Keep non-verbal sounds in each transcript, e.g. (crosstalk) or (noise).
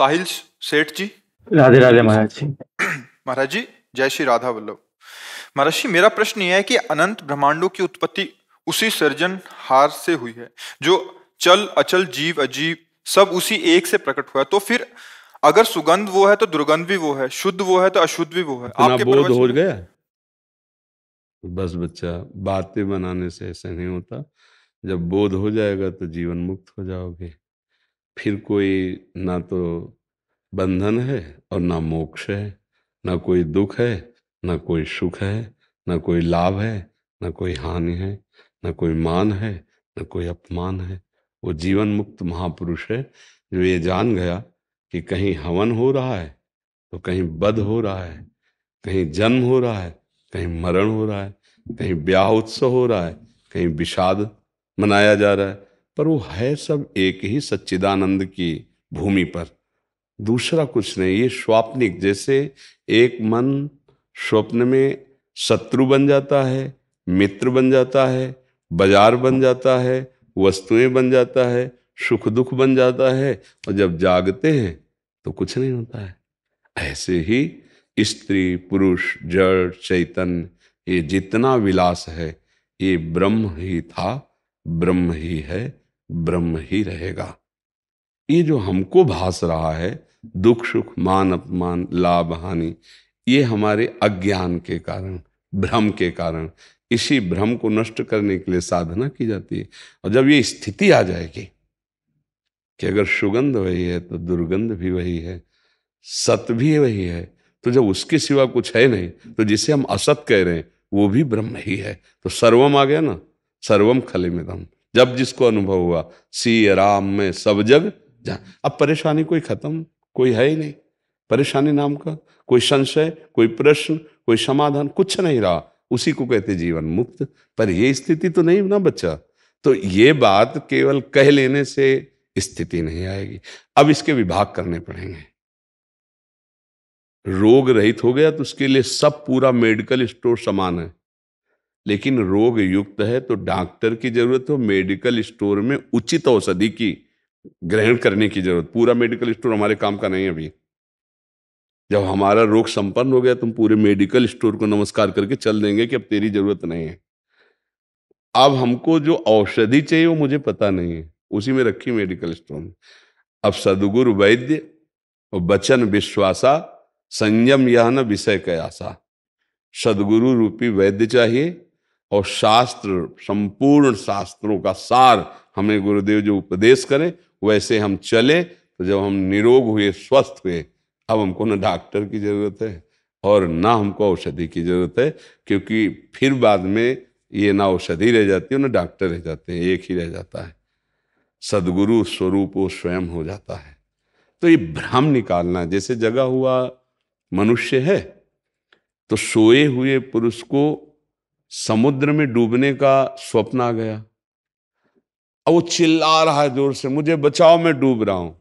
साहिल सेठ जी राधे राधे महाराज जी (clears throat) महाराज जी जय श्री राधा वल्लभ महाराज जी मेरा प्रश्न यह है कि अनंत ब्रह्मांडों की उत्पत्ति उसी सृजन हार से हुई है जो चल अचल जीव अजीव सब उसी एक से प्रकट हुआ तो फिर अगर सुगंध वो है तो दुर्गंध भी वो है शुद्ध वो है तो अशुद्ध भी वो है आपके बोध हो गया बस बच्चा बातें बनाने से ऐसा नहीं होता जब बोध हो जाएगा तो जीवन मुक्त हो जाओगे फिर कोई ना तो बंधन है और ना मोक्ष है ना कोई दुख है ना कोई सुख है ना कोई लाभ है ना कोई हानि है ना कोई मान है ना कोई अपमान है वो जीवन मुक्त महापुरुष है जो ये जान गया कि कहीं हवन हो रहा है तो कहीं बध हो रहा है कहीं जन्म हो रहा है कहीं मरण हो रहा है कहीं ब्याह उत्सव हो रहा है कहीं विषाद मनाया जा रहा है पर वो है सब एक ही सच्चिदानंद की भूमि पर दूसरा कुछ नहीं ये स्वाप्निक जैसे एक मन स्वप्न में शत्रु बन जाता है मित्र बन जाता है बाजार बन जाता है वस्तुएं बन जाता है सुख दुख बन जाता है और जब जागते हैं तो कुछ नहीं होता है ऐसे ही स्त्री पुरुष जड़ चैतन्य ये जितना विलास है ये ब्रह्म ही था ब्रह्म ही है ब्रह्म ही रहेगा ये जो हमको भास रहा है दुख सुख मान अपमान लाभ हानि ये हमारे अज्ञान के कारण भ्रम के कारण इसी भ्रम को नष्ट करने के लिए साधना की जाती है और जब ये स्थिति आ जाएगी कि अगर सुगंध वही है तो दुर्गंध भी वही है सत भी वही है तो जब उसके सिवा कुछ है नहीं तो जिसे हम असत कह रहे हैं वो भी ब्रह्म ही है तो सर्वम आ गया ना सर्वम खले में जब जिसको अनुभव हुआ सी राम में सब जग जा अब परेशानी कोई खत्म कोई है ही नहीं परेशानी नाम का कोई संशय कोई प्रश्न कोई समाधान कुछ नहीं रहा उसी को कहते जीवन मुक्त पर यह स्थिति तो नहीं ना बच्चा तो ये बात केवल कह लेने से स्थिति नहीं आएगी अब इसके विभाग करने पड़ेंगे रोग रहित हो गया तो उसके लिए सब पूरा मेडिकल स्टोर समान है लेकिन रोग युक्त है तो डॉक्टर की जरूरत हो मेडिकल स्टोर में उचित औषधि की ग्रहण करने की जरूरत पूरा मेडिकल स्टोर हमारे काम का नहीं है अभी जब हमारा रोग संपन्न हो गया तुम पूरे मेडिकल स्टोर को नमस्कार करके चल देंगे कि अब तेरी जरूरत नहीं है अब हमको जो औषधि चाहिए वो मुझे पता नहीं है उसी में रखी मेडिकल स्टोर अब सदगुरु वैद्य और वचन विश्वासा संयम यह न विषय कयासा सदगुरु रूपी वैद्य चाहिए और शास्त्र संपूर्ण शास्त्रों का सार हमें गुरुदेव जो उपदेश करें वैसे हम चले तो जब हम निरोग हुए स्वस्थ हुए अब हमको ना डॉक्टर की जरूरत है और ना हमको औषधि की जरूरत है क्योंकि फिर बाद में ये ना औषधि रह जाती है ना डॉक्टर रह जाते हैं एक ही रह जाता है सदगुरु स्वरूप वो स्वयं हो जाता है तो ये भ्रम निकालना जैसे जगा हुआ मनुष्य है तो सोए हुए पुरुष को समुद्र में डूबने का स्वप्न आ गया अब वो चिल्ला रहा है जोर से मुझे बचाओ मैं डूब रहा हूं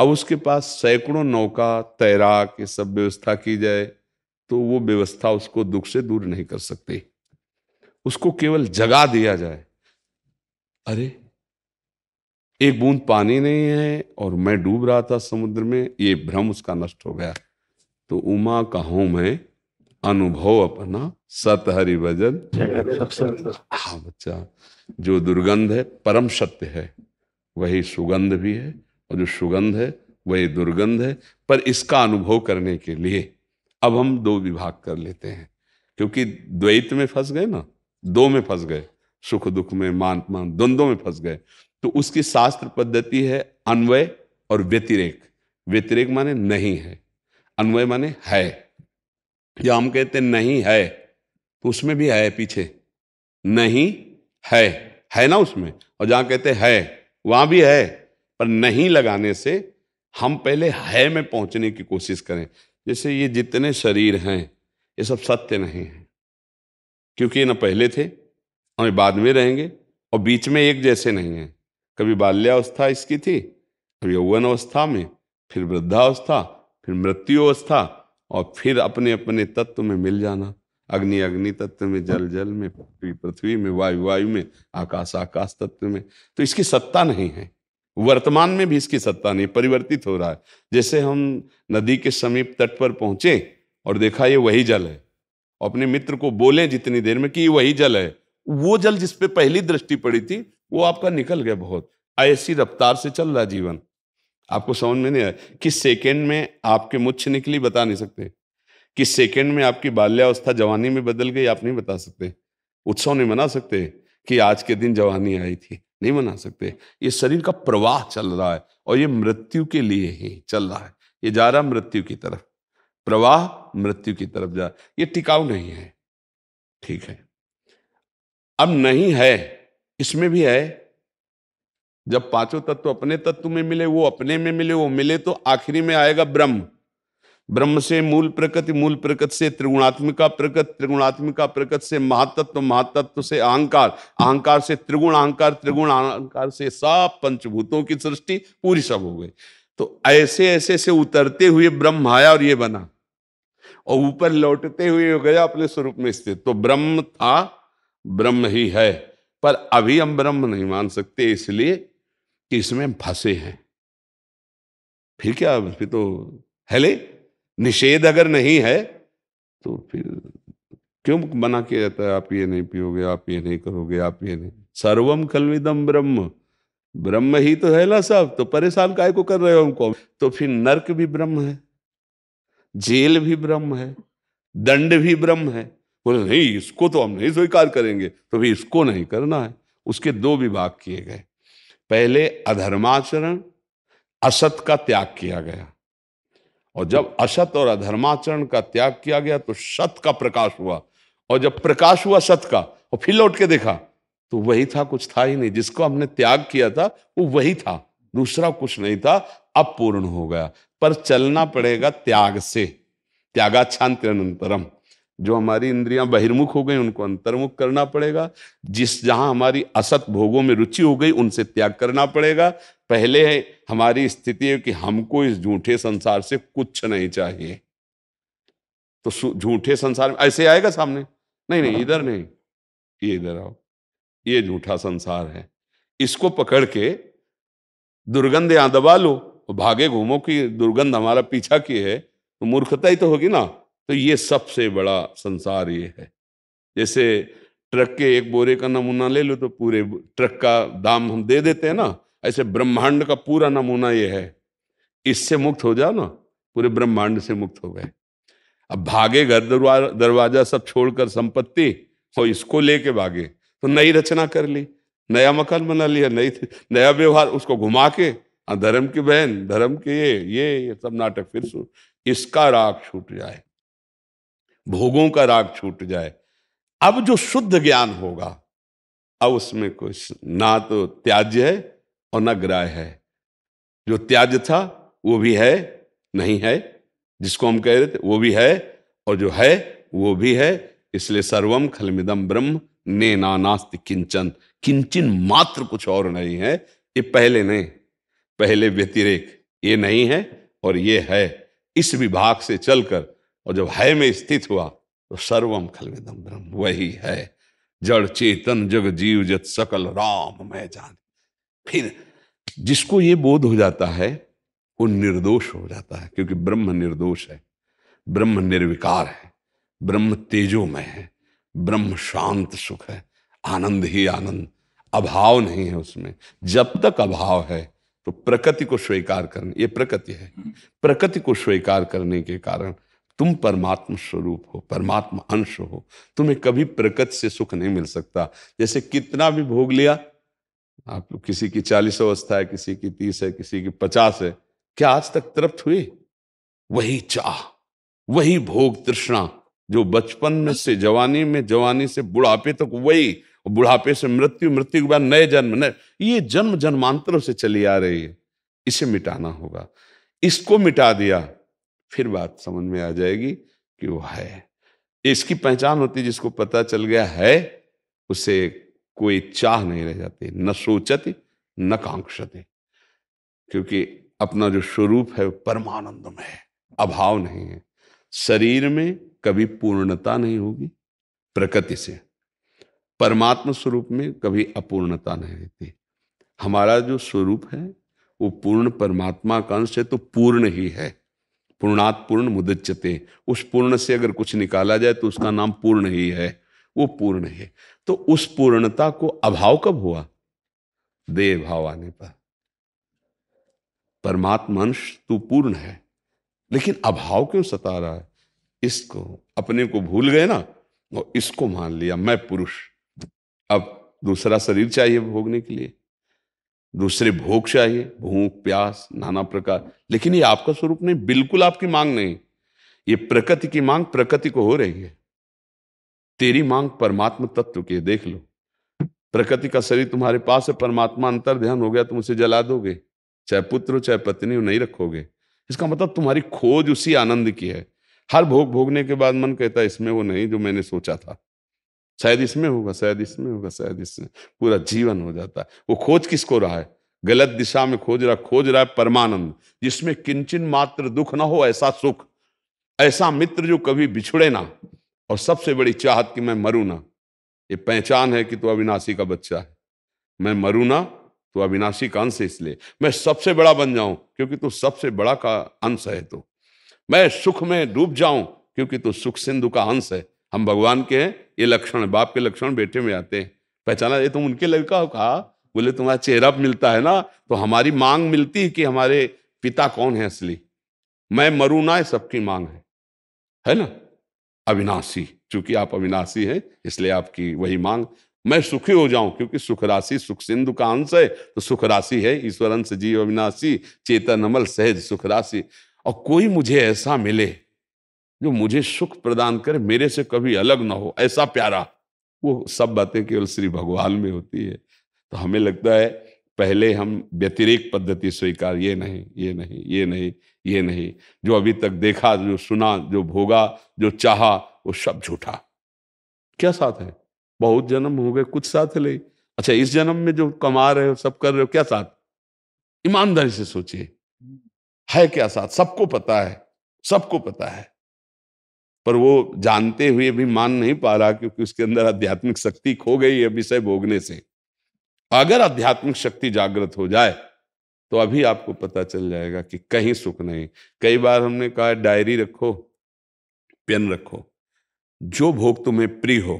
अब उसके पास सैकड़ों नौका तैराक ये सब व्यवस्था की जाए तो वो व्यवस्था उसको दुख से दूर नहीं कर सकती उसको केवल जगा दिया जाए अरे एक बूंद पानी नहीं है और मैं डूब रहा था समुद्र में ये भ्रम उसका नष्ट हो गया तो उमा कहा मैं अनुभव अपना सत हरि भजन हा बच्चा जो दुर्गंध है परम सत्य है वही सुगंध भी है और जो सुगंध है वही दुर्गंध है पर इसका अनुभव करने के लिए अब हम दो विभाग कर लेते हैं क्योंकि द्वैत में फंस गए ना दो में फंस गए सुख दुख में मान मान द्वंद्व में फंस गए तो उसकी शास्त्र पद्धति है अन्वय और व्यतिरेक व्यतिरेक माने नहीं है अन्वय माने है या हम कहते नहीं है तो उसमें भी है पीछे नहीं है है ना उसमें और जहाँ कहते है वहाँ भी है पर नहीं लगाने से हम पहले है में पहुँचने की कोशिश करें जैसे ये जितने शरीर हैं ये सब सत्य नहीं है क्योंकि ये ना पहले थे और बाद में रहेंगे और बीच में एक जैसे नहीं है कभी बाल्यावस्था इसकी थी कभी यौवन अवस्था में फिर वृद्धावस्था फिर मृत्यु अवस्था और फिर अपने अपने तत्व में मिल जाना अग्नि अग्नि तत्व में जल जल में पृथ्वी पृथ्वी में वायु वायु में आकाश आकाश तत्व में तो इसकी सत्ता नहीं है वर्तमान में भी इसकी सत्ता नहीं परिवर्तित हो रहा है जैसे हम नदी के समीप तट पर पहुंचे और देखा ये वही जल है अपने मित्र को बोले जितनी देर में कि ये वही जल है वो जल जिसपे पहली दृष्टि पड़ी थी वो आपका निकल गया बहुत ऐसी रफ्तार से चल रहा जीवन आपको समझ में नहीं आया किस सेकेंड में आपके मुच्छ निकली बता नहीं सकते किस सेकेंड में आपकी बाल्यावस्था जवानी में बदल गई आप नहीं बता सकते उत्सव नहीं मना सकते कि आज के दिन जवानी आई थी नहीं मना सकते ये शरीर का प्रवाह चल रहा है और ये मृत्यु के लिए ही चल रहा है ये जा रहा मृत्यु की तरफ प्रवाह मृत्यु की तरफ जा ये टिकाऊ नहीं है ठीक है अब नहीं है इसमें भी है जब पांचों तत्व अपने तत्व में मिले वो अपने में मिले वो मिले तो आखिरी में आएगा ब्रह्म ब्रह्म से मूल प्रकृति मूल प्रकृति से त्रिगुणात्मिका प्रकृति त्रिगुणात्मिका प्रकृति से महातत्व महातत्व से अहंकार अहंकार से त्रिगुण अहंकार त्रिगुण अहंकार से सब पंचभूतों की सृष्टि पूरी सब हो गई तो ऐसे ऐसे से उतरते हुए ब्रह्म आया और ये बना और ऊपर लौटते हुए गया अपने स्वरूप में स्थित तो ब्रह्म था ब्रह्म ही है पर अभी हम ब्रह्म नहीं मान सकते इसलिए कि इसमें फंसे हैं फिर क्या फिर तो हेले निषेध अगर नहीं है तो फिर क्यों मना किया जाता है आप ये नहीं पियोगे आप ये नहीं करोगे आप ये नहीं सर्वम कलविदम ब्रह्म ब्रह्म ही तो है ना सब तो परेशान काय को कर रहे हो हमको तो फिर नरक भी ब्रह्म है जेल भी ब्रह्म है दंड भी ब्रह्म है बोले नहीं इसको तो हम नहीं स्वीकार करेंगे तो भी इसको नहीं करना है उसके दो विभाग किए गए पहले अधर्माचरण असत का त्याग किया गया और जब असत और अधर्माचरण का त्याग किया गया तो सत का प्रकाश हुआ और जब प्रकाश हुआ सत का और फिर लौट के देखा तो वही था कुछ था ही नहीं जिसको हमने त्याग किया था वो वही था दूसरा कुछ नहीं था अब पूर्ण हो गया पर चलना पड़ेगा त्याग से त्यागा छांतरम जो हमारी इंद्रियां बहिर्मुख हो गई उनको अंतर्मुख करना पड़ेगा जिस जहां हमारी असत भोगों में रुचि हो गई उनसे त्याग करना पड़ेगा पहले है हमारी स्थिति है कि हमको इस झूठे संसार से कुछ नहीं चाहिए तो झूठे संसार में ऐसे आएगा सामने नहीं नहीं इधर नहीं ये इधर आओ ये झूठा संसार है इसको पकड़ के दुर्गंध यहां दबा लो भागे घूमो कि दुर्गंध हमारा पीछा की है तो मूर्खता ही तो होगी ना तो ये सबसे बड़ा संसार ये है जैसे ट्रक के एक बोरे का नमूना ले लो तो पूरे ट्रक का दाम हम दे देते हैं ना ऐसे ब्रह्मांड का पूरा नमूना ये है इससे मुक्त हो जाओ ना पूरे ब्रह्मांड से मुक्त हो गए अब भागे घर दरवाजा सब छोड़कर संपत्ति और तो इसको लेके भागे तो नई रचना कर ली नया मकान बना लिया नई नया व्यवहार उसको घुमा के धर्म की बहन धर्म के ये ये ये सब नाटक फिर इसका राग छूट जाए भोगों का राग छूट जाए अब जो शुद्ध ज्ञान होगा अब उसमें कुछ ना तो त्याज्य है और ना ग्राह है जो त्याज था वो भी है नहीं है जिसको हम कह रहे थे वो भी है और जो है वो भी है इसलिए सर्वम खलमिदम ब्रह्म ने नानास्त किंचन किंचन मात्र कुछ और नहीं है ये पहले नहीं पहले व्यतिरेक ये नहीं है और ये है इस विभाग से चलकर और जब है में स्थित हुआ तो सर्वम खलविदम ब्रह्म वही है जड़ चेतन जग जीव जत सकल राम मैं जान फिर जिसको ये बोध हो जाता है वो निर्दोष हो जाता है क्योंकि ब्रह्म निर्दोष है ब्रह्म निर्विकार है ब्रह्म तेजोमय है ब्रह्म शांत सुख है आनंद ही आनंद अभाव नहीं है उसमें जब तक अभाव है तो प्रकृति को स्वीकार करने ये प्रकृति है प्रकृति को स्वीकार करने के कारण तुम परमात्मा स्वरूप हो परमात्मा अंश हो तुम्हें कभी प्रकृति से सुख नहीं मिल सकता जैसे कितना भी भोग लिया आप लोग किसी की चालीस अवस्था है किसी की तीस है किसी की पचास है क्या आज तक तृप्त हुई वही चाह वही भोग तृष्णा जो बचपन में से जवानी में जवानी से बुढ़ापे तक तो वही बुढ़ापे से मृत्यु मृत्यु के बाद नए जन्म नए ये जन्म जन्मांतरों से चली आ रही है इसे मिटाना होगा इसको मिटा दिया फिर बात समझ में आ जाएगी कि वो है इसकी पहचान होती जिसको पता चल गया है उसे कोई चाह नहीं रह जाती न सोचते न कांक्षते क्योंकि अपना जो स्वरूप है परमानंद में है अभाव नहीं है शरीर में कभी पूर्णता नहीं होगी प्रकृति से परमात्मा स्वरूप में कभी अपूर्णता नहीं रहती हमारा जो स्वरूप है वो पूर्ण परमात्मा कांश से है तो पूर्ण ही है पूर्णात् पूर्ण मुदच्यते उस पूर्ण से अगर कुछ निकाला जाए तो उसका नाम पूर्ण ही है वो पूर्ण है तो उस पूर्णता को अभाव कब हुआ देह भाव आने पर परमात्मंश तू तो पूर्ण है लेकिन अभाव क्यों सता रहा है इसको अपने को भूल गए ना और इसको मान लिया मैं पुरुष अब दूसरा शरीर चाहिए भोगने के लिए दूसरे भोग चाहिए भूख प्यास नाना प्रकार लेकिन ये आपका स्वरूप नहीं बिल्कुल आपकी मांग नहीं ये प्रकृति की मांग प्रकृति को हो रही है तेरी मांग परमात्मा तत्व की है देख लो प्रकृति का शरीर तुम्हारे पास है परमात्मा अंतर ध्यान हो गया तुम उसे जला दोगे चाहे पुत्र हो चाहे पत्नी हो नहीं रखोगे इसका मतलब तुम्हारी खोज उसी आनंद की है हर भोग भोगने के बाद मन कहता है इसमें वो नहीं जो मैंने सोचा था शायद इसमें होगा शायद इसमें होगा शायद इसमें पूरा जीवन हो जाता है वो खोज किसको रहा है गलत दिशा में खोज रहा खोज रहा है परमानंद जिसमें किंचन मात्र दुख ना हो ऐसा सुख ऐसा मित्र जो कभी बिछड़े ना और सबसे बड़ी चाहत कि मैं मरू ना ये पहचान है कि तू अविनाशी का बच्चा है मैं मरू ना तो अविनाशी का अंश है इसलिए मैं सबसे बड़ा बन जाऊं क्योंकि तू सबसे बड़ा का अंश है तो मैं सुख में डूब जाऊं क्योंकि तू सुख सिंधु का अंश है हम भगवान के हैं ये लक्षण बाप के लक्षण बेटे में आते हैं पहचाना ये तुम उनके लड़का हो कहा बोले तुम्हारा चेहरा मिलता है ना तो हमारी मांग मिलती है कि हमारे पिता कौन है असली मैं मरू ना सबकी मांग है है ना अविनाशी चूंकि आप अविनाशी हैं इसलिए आपकी वही मांग मैं सुखी हो जाऊं क्योंकि सुख राशि सुख सिंधु का अंश है तो सुख राशि है ईश्वर अंश जीव अविनाशी चेतन अमल सहज सुख राशि और कोई मुझे ऐसा मिले जो मुझे सुख प्रदान करे मेरे से कभी अलग ना हो ऐसा प्यारा वो सब बातें केवल श्री भगवान में होती है तो हमें लगता है पहले हम व्यतिरिक पद्धति स्वीकार ये नहीं ये नहीं ये नहीं ये नहीं जो अभी तक देखा जो सुना जो भोगा जो चाहा वो सब झूठा क्या साथ है बहुत जन्म हो गए कुछ साथ ले अच्छा इस जन्म में जो कमा रहे हो सब कर रहे हो क्या साथ ईमानदारी से सोचिए हम्म। है क्या साथ सबको पता है सबको पता है पर वो जानते हुए भी मान नहीं पा रहा क्योंकि उसके अंदर आध्यात्मिक शक्ति खो गई है विषय भोगने से अगर आध्यात्मिक शक्ति जागृत हो जाए तो अभी आपको पता चल जाएगा कि कहीं सुख नहीं कई बार हमने कहा डायरी रखो पेन रखो जो भोग तुम्हें प्रिय हो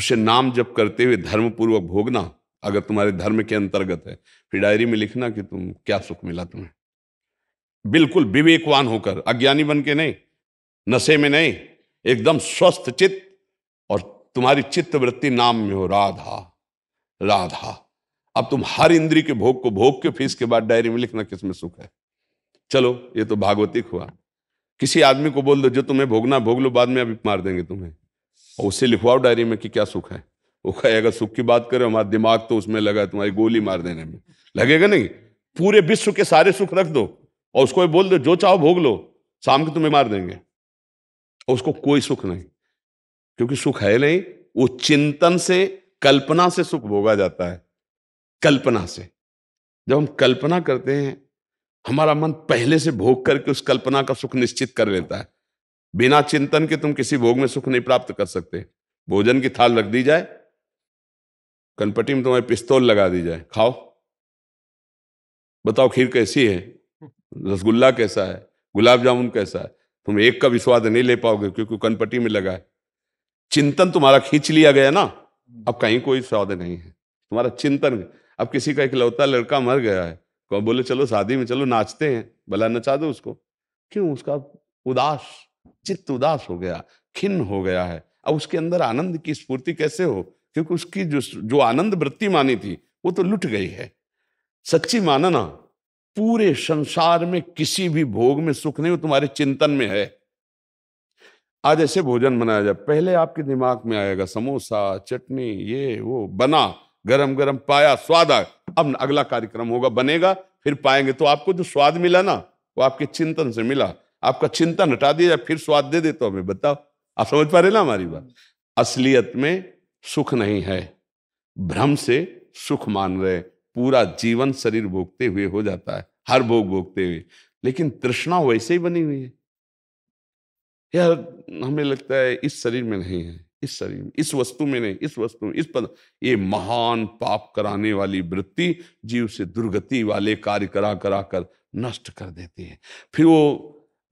उसे नाम जप करते हुए धर्मपूर्वक भोगना अगर तुम्हारे धर्म के अंतर्गत है फिर डायरी में लिखना कि तुम क्या सुख मिला तुम्हें बिल्कुल विवेकवान होकर अज्ञानी बन के नहीं नशे में नहीं एकदम स्वस्थ चित्त और तुम्हारी चित्त वृत्ति नाम में हो राधा राधा अब तुम हर इंद्री के भोग को भोग के फिर इसके बाद डायरी में लिखना किसमें सुख है चलो ये तो भागवतिक हुआ किसी आदमी को बोल दो जो तुम्हें भोगना भोग लो बाद में अभी मार देंगे तुम्हें और उससे लिखवाओ डायरी में कि क्या सुख है वो कहेगा सुख की बात करें हमारा दिमाग तो उसमें लगा तुम्हारी गोली मार देने में लगेगा नहीं पूरे विश्व के सारे सुख रख दो और उसको बोल दो जो चाहो भोग लो शाम को तुम्हें मार देंगे और उसको कोई सुख नहीं क्योंकि सुख है नहीं वो चिंतन से कल्पना से सुख भोगा जाता है कल्पना से जब हम कल्पना करते हैं हमारा मन पहले से भोग करके उस कल्पना का सुख निश्चित कर लेता है बिना चिंतन के तुम किसी भोग में सुख नहीं प्राप्त कर सकते भोजन की थाल रख दी जाए कनपट्टी में तुम्हारी पिस्तौल लगा दी जाए खाओ बताओ खीर कैसी है रसगुल्ला कैसा है गुलाब जामुन कैसा है तुम एक का भी स्वाद नहीं ले पाओगे क्योंकि कनपट्टी में लगा है चिंतन तुम्हारा खींच लिया गया ना अब कहीं कोई स्वाद नहीं है तुम्हारा चिंतन अब किसी का एक लौता लड़का मर गया है कौन तो बोले चलो शादी में चलो नाचते हैं भला नचा दो उसको क्यों उसका उदास चित्त उदास हो गया खिन्न हो गया है अब उसके अंदर आनंद की स्फूर्ति कैसे हो क्योंकि उसकी जो जो आनंद वृत्ति मानी थी वो तो लुट गई है सच्ची मानना पूरे संसार में किसी भी भोग में सुख नहीं वो तुम्हारे चिंतन में है आज ऐसे भोजन बनाया जाए पहले आपके दिमाग में आएगा समोसा चटनी ये वो बना गरम गरम पाया स्वाद आ अब अगला कार्यक्रम होगा बनेगा फिर पाएंगे तो आपको जो स्वाद मिला ना वो आपके चिंतन से मिला आपका चिंतन हटा दिया जाए फिर स्वाद दे दे तो हमें बताओ आप समझ पा रहे ना हमारी बात असलियत में सुख नहीं है भ्रम से सुख मान रहे पूरा जीवन शरीर भोगते हुए हो जाता है हर भोग भोगते हुए लेकिन तृष्णा वैसे ही बनी हुई है यह हमें लगता है इस शरीर में नहीं है इस शरीर में इस वस्तु में नहीं इस वस्तु में इस पद ये महान पाप कराने वाली वृत्ति जीव से दुर्गति वाले कार्य करा करा कर नष्ट कर देती है फिर वो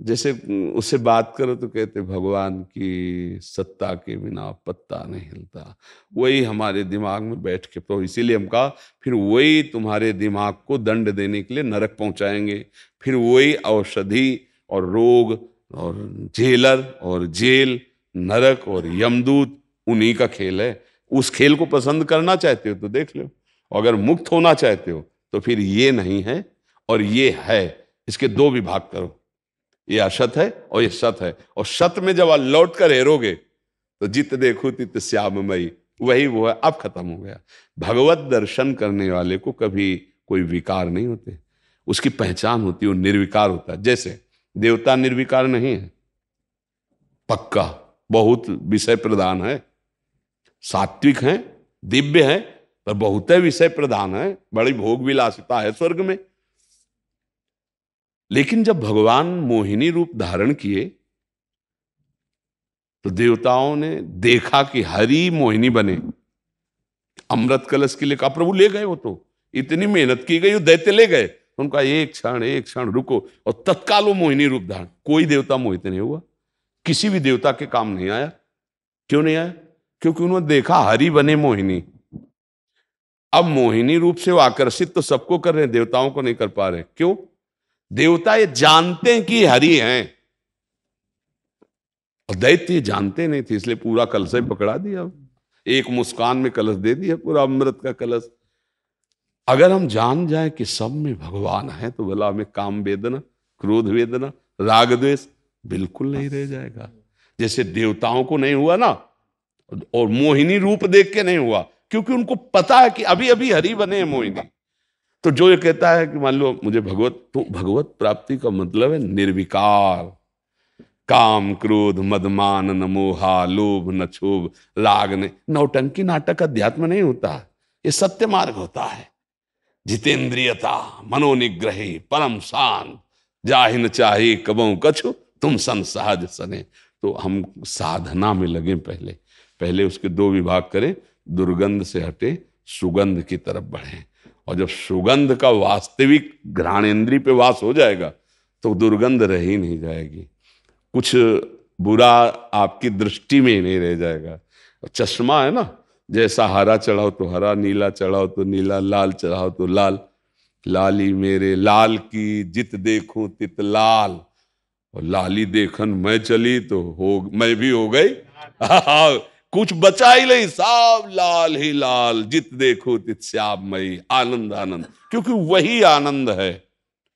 जैसे उससे बात करो तो कहते भगवान की सत्ता के बिना पत्ता नहीं हिलता वही हमारे दिमाग में बैठ के तो इसीलिए हम कहा फिर वही तुम्हारे दिमाग को दंड देने के लिए नरक पहुंचाएंगे फिर वही औषधि और रोग और जेलर और जेल नरक और यमदूत उन्हीं का खेल है उस खेल को पसंद करना चाहते हो तो देख लो अगर मुक्त होना चाहते हो तो फिर ये नहीं है और ये है इसके दो विभाग करो ये असत है और ये सत है और सत में जब आप लौट कर हेरोगे तो जित देखो तित श्याममयी वही वो है अब खत्म हो गया भगवत दर्शन करने वाले को कभी कोई विकार नहीं होते उसकी पहचान होती है वो निर्विकार होता है जैसे देवता निर्विकार नहीं है पक्का बहुत विषय प्रधान है सात्विक हैं दिव्य हैं पर बहुत विषय प्रधान है बड़ी भोग विलासिता है स्वर्ग में लेकिन जब भगवान मोहिनी रूप धारण किए तो देवताओं ने देखा कि हरि मोहिनी बने अमृत कलश के लिए कहा प्रभु ले गए वो तो इतनी मेहनत की गई वो दैत्य ले गए उनका एक क्षण एक क्षण रुको और तत्काल वो मोहिनी रूप धारण कोई देवता मोहित नहीं हुआ किसी भी देवता के काम नहीं आया क्यों नहीं आया क्योंकि उन्होंने देखा हरि बने मोहिनी अब मोहिनी रूप से वो आकर्षित तो सबको कर रहे हैं देवताओं को नहीं कर पा रहे क्यों देवता ये जानते हैं कि हरि हैं और दैत्य जानते नहीं थे इसलिए पूरा कलश पकड़ा दिया एक मुस्कान में कलश दे दिया पूरा अमृत का कलश अगर हम जान जाए कि सब में भगवान है तो बोला हमें काम वेदना क्रोध वेदना राग द्वेष बिल्कुल नहीं रह जाएगा जैसे देवताओं को नहीं हुआ ना और मोहिनी रूप देख के नहीं हुआ क्योंकि उनको पता है कि अभी अभी हरि बने हैं मोहिनी तो जो ये कहता है कि मान लो मुझे भगवत तो भगवत प्राप्ति का मतलब है निर्विकार काम क्रोध मदमान नमोहा लोभ न छोभ राग ने नौटंकी नाटक अध्यात्म नहीं होता ये सत्य मार्ग होता है जितेंद्रियता मनोनिग्रही परम शांत जाहिन चाहे कबो कछु तुम सन सहज सने तो हम साधना में लगे पहले पहले उसके दो विभाग करें दुर्गंध से हटे सुगंध की तरफ बढ़ें और जब सुगंध का वास्तविक घ्राणेन्द्रीय पे वास हो जाएगा तो दुर्गंध रह ही नहीं जाएगी कुछ बुरा आपकी दृष्टि में ही नहीं रह जाएगा चश्मा है ना जैसा हरा चढ़ाओ तो हरा नीला चढ़ाओ तो नीला लाल चढ़ाओ तो लाल लाली मेरे लाल की जित देखूं तित लाल और लाली देखन मैं चली तो हो मैं भी हो गई (laughs) हाँ, कुछ बचा ही नहीं सब लाल ही लाल जित देखो तित मई आनंद आनंद क्योंकि वही आनंद है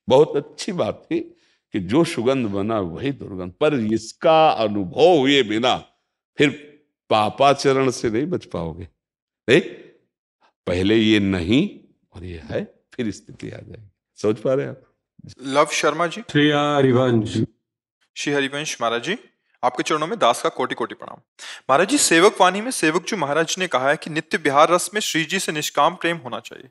बहुत अच्छी बात थी कि जो सुगंध बना वही दुर्गंध पर इसका अनुभव हुए बिना फिर पापाचरण से नहीं बच पाओगे नहीं पहले ये नहीं और ये है फिर स्थिति आ जाएगी समझ पा रहे हैं आप लव शर्मा जी श्री हरिवंश श्री हरिवंश महाराज जी आपके चरणों में दास का कोटि कोटि प्रणाम महाराज जी सेवक वाणी में सेवक जो महाराज ने कहा है कि नित्य बिहार रस में श्री जी से निष्काम प्रेम होना चाहिए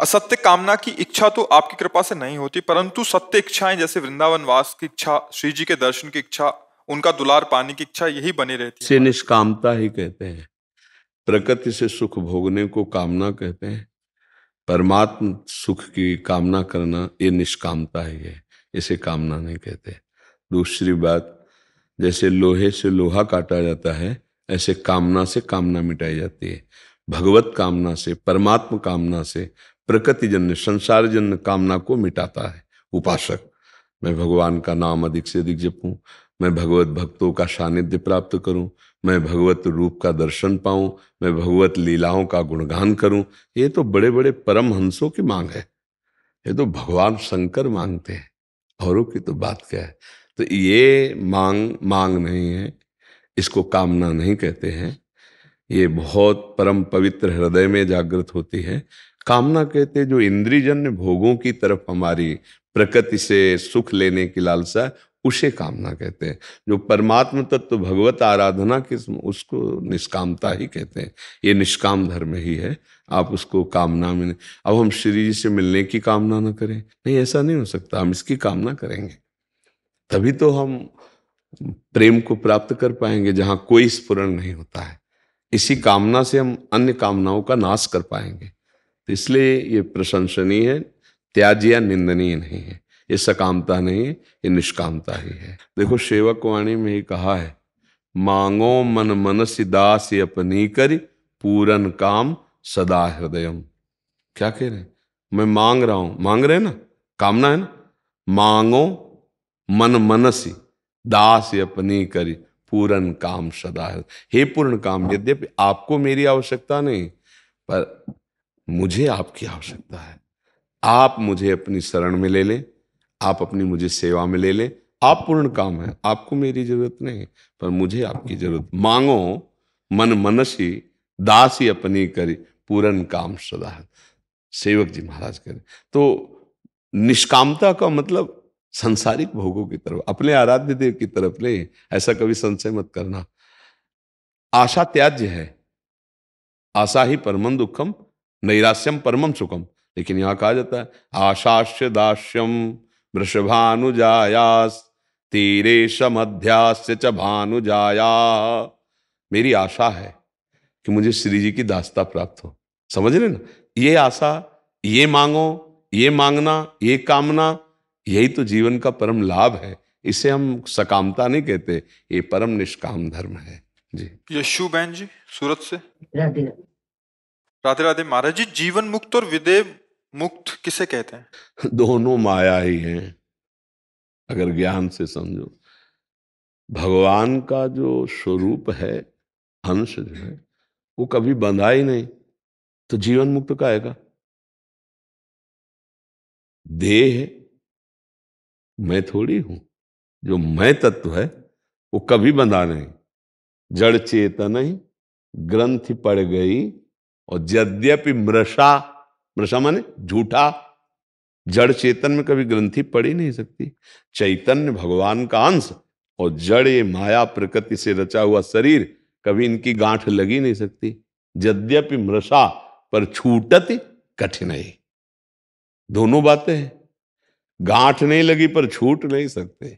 असत्य कामना की इच्छा तो आपकी कृपा से नहीं होती परंतु सत्य इच्छाएं जैसे वृंदावन वास की इच्छा श्री जी के दर्शन की इच्छा उनका दुलार पाने की इच्छा यही बनी रहती है निष्कामता ही कहते हैं प्रकृति से सुख भोगने को कामना कहते हैं परमात्म सुख की कामना करना ये निष्कामता ही है इसे कामना नहीं कहते दूसरी बात जैसे लोहे से लोहा काटा जाता है ऐसे कामना से कामना मिटाई जाती है भगवत कामना से परमात्म कामना से प्रकृति जन्य संसार जन्य कामना को मिटाता है उपासक मैं भगवान का नाम अधिक से अधिक जपूं मैं भगवत भक्तों का सानिध्य प्राप्त करूं मैं भगवत रूप का दर्शन पाऊं मैं भगवत लीलाओं का गुणगान करूं ये तो बड़े बड़े परम हंसों की मांग है ये तो भगवान शंकर मांगते हैं औरों की तो बात क्या है तो ये मांग मांग नहीं है इसको कामना नहीं कहते हैं ये बहुत परम पवित्र हृदय में जागृत होती है कामना कहते जो इंद्रिजन्य भोगों की तरफ हमारी प्रकृति से सुख लेने की लालसा उसे कामना कहते हैं जो परमात्म तत्व भगवत आराधना की उसको निष्कामता ही कहते हैं ये निष्काम धर्म ही है आप उसको कामना में अब हम श्री जी से मिलने की कामना ना करें नहीं ऐसा नहीं हो सकता हम इसकी कामना करेंगे तभी तो हम प्रेम को प्राप्त कर पाएंगे जहाँ कोई स्फुरन नहीं होता है इसी कामना से हम अन्य कामनाओं का नाश कर पाएंगे तो इसलिए ये प्रशंसनीय है त्याज्य या निंदनीय नहीं है ये सकामता नहीं ये निष्कामता ही है देखो सेवक वाणी में ही कहा है मांगो मन मनस दास अपनी कर पूरन काम सदा हृदय क्या कह रहे हैं मैं मांग रहा हूं मांग रहे ना कामना है ना मांगो मन मनसी दास अपनी करी पूरन काम सदा हे पूर्ण काम यद्यपि आपको मेरी आवश्यकता नहीं पर मुझे आपकी आवश्यकता है आप मुझे अपनी शरण में ले लें आप अपनी मुझे सेवा में ले लें आप पूर्ण काम है आपको मेरी जरूरत नहीं पर मुझे आपकी जरूरत मांगो मन मनसी दास ही अपनी करी पूरन काम सदा सेवक जी महाराज करें तो निष्कामता का मतलब संसारिक भोगों की तरफ अपने आराध्य देव की तरफ ले ऐसा कभी संशय मत करना आशा त्याज्य है आशा ही परमम दुखम नैराश्यम परमम सुखम लेकिन यहां कहा जाता है आशाश्य दास्यम वृषभानुजायास वृषभानुजायास्तीरेशमध्यास्य च भानुजाया मेरी आशा है कि मुझे श्री जी की दास्ता प्राप्त हो समझ रहे ना ये आशा ये मांगो ये मांगना ये कामना यही तो जीवन का परम लाभ है इसे हम सकामता नहीं कहते ये परम निष्काम धर्म है जी यशु बहन जी सूरत से राधे राधे महाराज जी जीवन मुक्त और विदेव मुक्त किसे कहते हैं दोनों माया ही हैं अगर ज्ञान से समझो भगवान का जो स्वरूप है अंश जो है वो कभी बंधा ही नहीं तो जीवन मुक्त का आएगा देह मैं थोड़ी हूं जो मैं तत्व है वो कभी बंधा नहीं जड़ चेतन ही ग्रंथि पड़ गई और यद्यपि मृषा मृषा माने झूठा जड़ चेतन में कभी ग्रंथि पड़ ही नहीं सकती चैतन्य भगवान का अंश और जड़ ये माया प्रकृति से रचा हुआ शरीर कभी इनकी गांठ लगी नहीं सकती यद्यपि मृषा पर छूटत कठिनाई दोनों बातें हैं गांठ नहीं लगी पर छूट नहीं सकते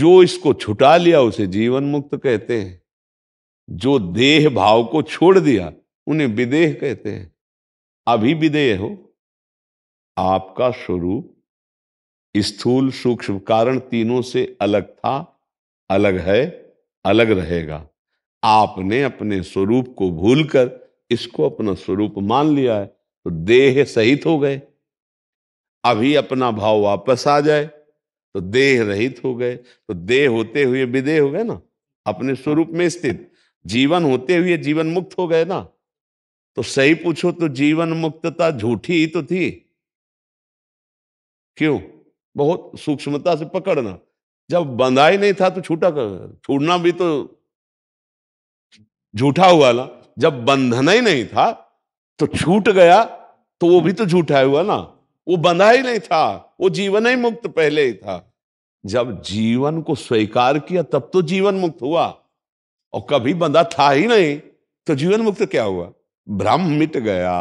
जो इसको छुटा लिया उसे जीवन मुक्त कहते हैं जो देह भाव को छोड़ दिया उन्हें विदेह कहते हैं विदेह हो आपका स्वरूप स्थूल सूक्ष्म कारण तीनों से अलग था अलग है अलग रहेगा आपने अपने स्वरूप को भूलकर इसको अपना स्वरूप मान लिया है तो देह सहित हो गए अभी अपना भाव वापस आ जाए तो देह रहित हो गए तो देह होते हुए विदेह हो गए ना अपने स्वरूप में स्थित जीवन होते हुए जीवन मुक्त हो गए ना तो सही पूछो तो जीवन मुक्तता झूठी ही तो थी क्यों बहुत सूक्ष्मता से पकड़ना जब बंधा ही नहीं था तो छूटा कर छूटना भी तो झूठा हुआ ना जब बंधना ही नहीं था तो छूट गया तो वो भी तो झूठा हुआ ना वो बंधा ही नहीं था वो जीवन ही मुक्त पहले ही था जब जीवन को स्वीकार किया तब तो जीवन मुक्त हुआ और कभी बंधा था ही नहीं तो जीवन मुक्त क्या हुआ भ्रम मिट गया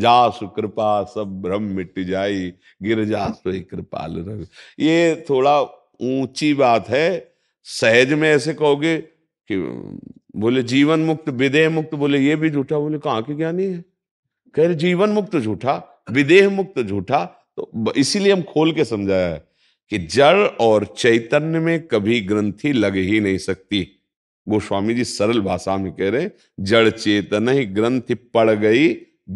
जासु कृपा सब भ्रम मिट जाई गिर जासु सोई कृपाल ये थोड़ा ऊंची बात है सहज में ऐसे कहोगे कि बोले जीवन मुक्त विदेह मुक्त बोले ये भी झूठा बोले कहाँ के ज्ञानी है कह रहे जीवन मुक्त झूठा विदेह मुक्त झूठा तो इसीलिए हम खोल के समझाया है कि जड़ और चैतन्य में कभी ग्रंथि लग ही नहीं सकती गोस्वामी जी सरल भाषा में कह रहे जड़ चेतन ही ग्रंथ पड़ गई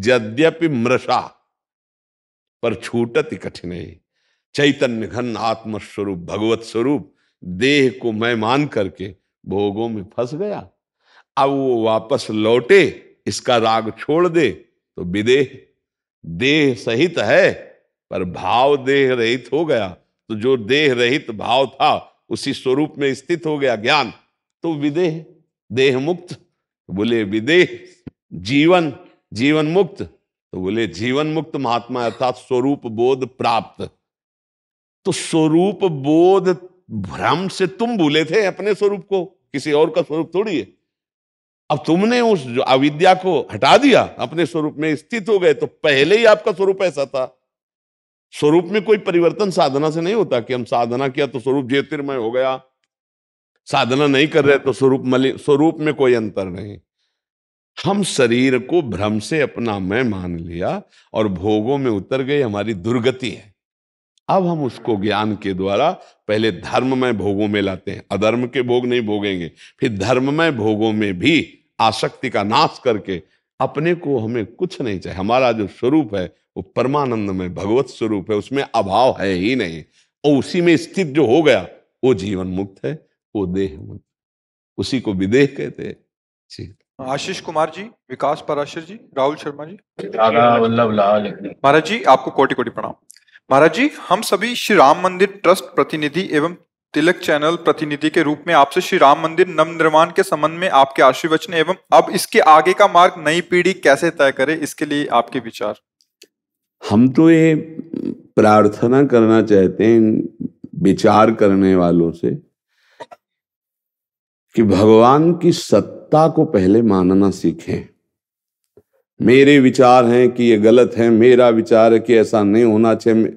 यद्यपि मृषा पर छूटत कठिनाई चैतन्य घन आत्मस्वरूप भगवत स्वरूप देह को मैं मान करके भोगों में फंस गया अब वो वापस लौटे इसका राग छोड़ दे तो विदेह देह सहित है पर भाव देह रहित हो गया तो जो देह रहित भाव था उसी स्वरूप में स्थित हो गया ज्ञान तो विदेह देह मुक्त तो बोले विदेह जीवन जीवन मुक्त तो बोले जीवन मुक्त महात्मा अर्थात स्वरूप बोध प्राप्त तो स्वरूप बोध भ्रम से तुम भूले थे अपने स्वरूप को किसी और का स्वरूप थोड़ी है अब तुमने उस अविद्या को हटा दिया अपने स्वरूप में स्थित हो गए तो पहले ही आपका स्वरूप ऐसा था स्वरूप में कोई परिवर्तन साधना से नहीं होता कि हम साधना किया तो स्वरूप ज्योतिर्मय हो गया साधना नहीं कर रहे तो स्वरूप मलि स्वरूप में कोई अंतर नहीं हम शरीर को भ्रम से अपना मैं मान लिया और भोगों में उतर गई हमारी दुर्गति है अब हम उसको ज्ञान के द्वारा पहले धर्ममय भोगों में लाते हैं अधर्म के भोग नहीं भोगेंगे फिर धर्ममय भोगों में भी आसक्ति का नाश करके अपने को हमें कुछ नहीं चाहिए हमारा जो स्वरूप है वो परमानंद में भगवत स्वरूप है उसमें अभाव है ही नहीं और उसी में स्थित जो हो गया वो जीवन मुक्त है को देह मत उसी को विदेह कहते हैं जी आशीष कुमार जी विकास पराशर जी राहुल शर्मा जी महाराज जी आपको कोटि कोटि प्रणाम महाराज जी हम सभी श्री राम मंदिर ट्रस्ट प्रतिनिधि एवं तिलक चैनल प्रतिनिधि के रूप में आपसे श्री राम मंदिर नव निर्माण के संबंध में आपके आशीर्वचन एवं अब इसके आगे का मार्ग नई पीढ़ी कैसे तय करे इसके लिए आपके विचार हम तो ये प्रार्थना करना चाहते हैं विचार करने वालों से कि भगवान की सत्ता को पहले मानना सीखें मेरे विचार हैं कि ये गलत है मेरा विचार है कि ऐसा नहीं होना चाहिए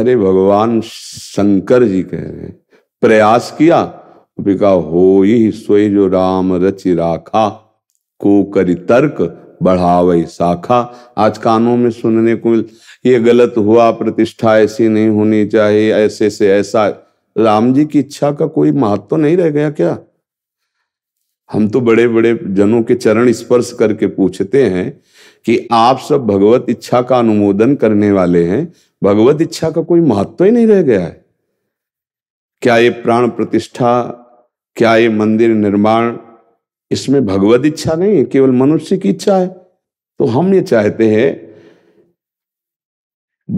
अरे भगवान शंकर जी कह रहे हैं प्रयास किया बिका हो ही सोई जो राम रचि राखा को करी तर्क बढ़ावे शाखा आज कानों में सुनने को मिल ये गलत हुआ प्रतिष्ठा ऐसी नहीं होनी चाहिए ऐसे से ऐसा राम जी की इच्छा का कोई महत्व तो नहीं रह गया क्या हम तो बड़े बड़े जनों के चरण स्पर्श करके पूछते हैं कि आप सब भगवत इच्छा का अनुमोदन करने वाले हैं भगवत इच्छा का कोई महत्व तो ही नहीं रह गया है क्या ये प्राण प्रतिष्ठा क्या ये मंदिर निर्माण इसमें भगवत इच्छा नहीं है केवल मनुष्य की इच्छा है तो हम ये चाहते हैं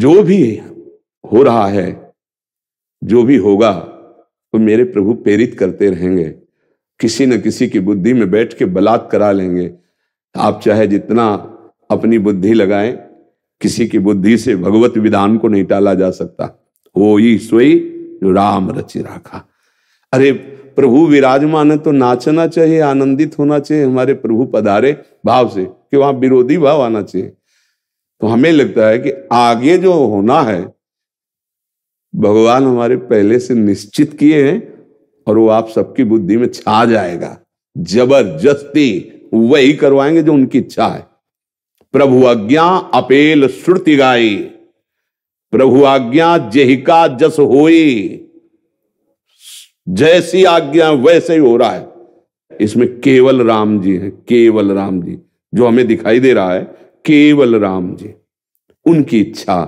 जो भी हो रहा है जो भी होगा तो मेरे प्रभु प्रेरित करते रहेंगे किसी न किसी की बुद्धि में बैठ के बलात् करा लेंगे आप चाहे जितना अपनी बुद्धि लगाएं किसी की बुद्धि से भगवत विधान को नहीं टाला जा सकता हो ही सोई जो राम रचि राखा अरे प्रभु विराजमान है तो नाचना चाहिए आनंदित होना चाहिए हमारे प्रभु पधारे भाव से कि वहां विरोधी भाव आना चाहिए तो हमें लगता है कि आगे जो होना है भगवान हमारे पहले से निश्चित किए हैं और वो आप सबकी बुद्धि में छा जाएगा जबरदस्ती वही करवाएंगे जो उनकी इच्छा है प्रभु आज्ञा अपेल श्रुति गाई प्रभु आज्ञा जेहिका जस हो जैसी आज्ञा वैसे ही हो रहा है इसमें केवल राम जी है केवल राम जी जो हमें दिखाई दे रहा है केवल राम जी उनकी इच्छा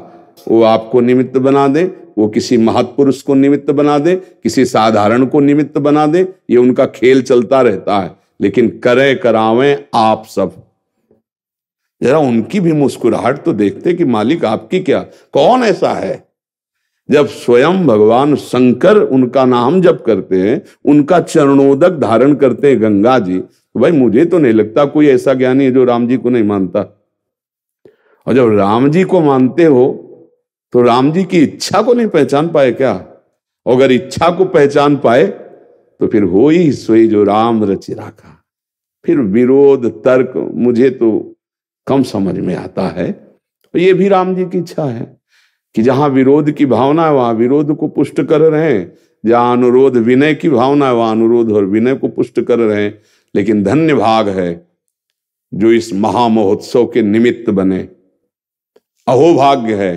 वो आपको निमित्त बना दे वो किसी महापुरुष को निमित्त बना दे किसी साधारण को निमित्त बना दे ये उनका खेल चलता रहता है लेकिन करे करावे आप सब जरा उनकी भी मुस्कुराहट तो देखते कि मालिक आपकी क्या कौन ऐसा है जब स्वयं भगवान शंकर उनका नाम जप करते हैं उनका चरणोदक धारण करते हैं गंगा जी तो भाई मुझे तो नहीं लगता कोई ऐसा ज्ञानी है जो राम जी को नहीं मानता और जब राम जी को मानते हो तो राम जी की इच्छा को नहीं पहचान पाए क्या अगर इच्छा को पहचान पाए तो फिर हो ही सोई जो राम रचि राखा फिर विरोध तर्क मुझे तो कम समझ में आता है तो ये भी राम जी की इच्छा है कि जहां विरोध की भावना है वहां विरोध को पुष्ट कर रहे हैं जहां अनुरोध विनय की भावना है वहां अनुरोध और विनय को पुष्ट कर रहे हैं लेकिन धन्य भाग है जो इस महामहोत्सव के निमित्त बने अहोभाग्य है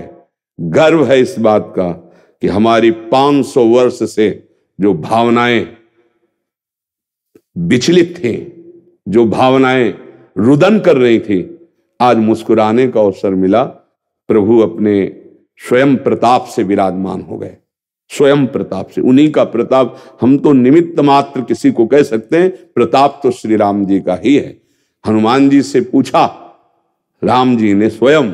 गर्व है इस बात का कि हमारी 500 वर्ष से जो भावनाएं विचलित थी जो भावनाएं रुदन कर रही थी आज मुस्कुराने का अवसर मिला प्रभु अपने स्वयं प्रताप से विराजमान हो गए स्वयं प्रताप से उन्हीं का प्रताप हम तो निमित्त मात्र किसी को कह सकते हैं प्रताप तो श्री राम जी का ही है हनुमान जी से पूछा राम जी ने स्वयं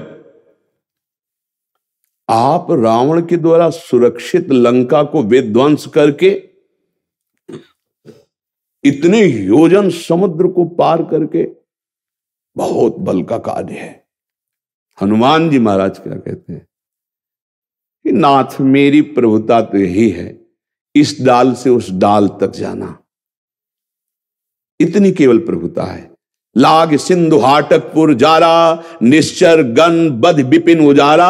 आप रावण के द्वारा सुरक्षित लंका को विध्वंस करके इतने योजन समुद्र को पार करके बहुत बल का कार्य है हनुमान जी महाराज क्या कहते हैं कि नाथ मेरी प्रभुता तो यही है इस डाल से उस डाल तक जाना इतनी केवल प्रभुता है लाग सिंधु हाटकपुर जारा निश्चर गन बद बिपिन उजारा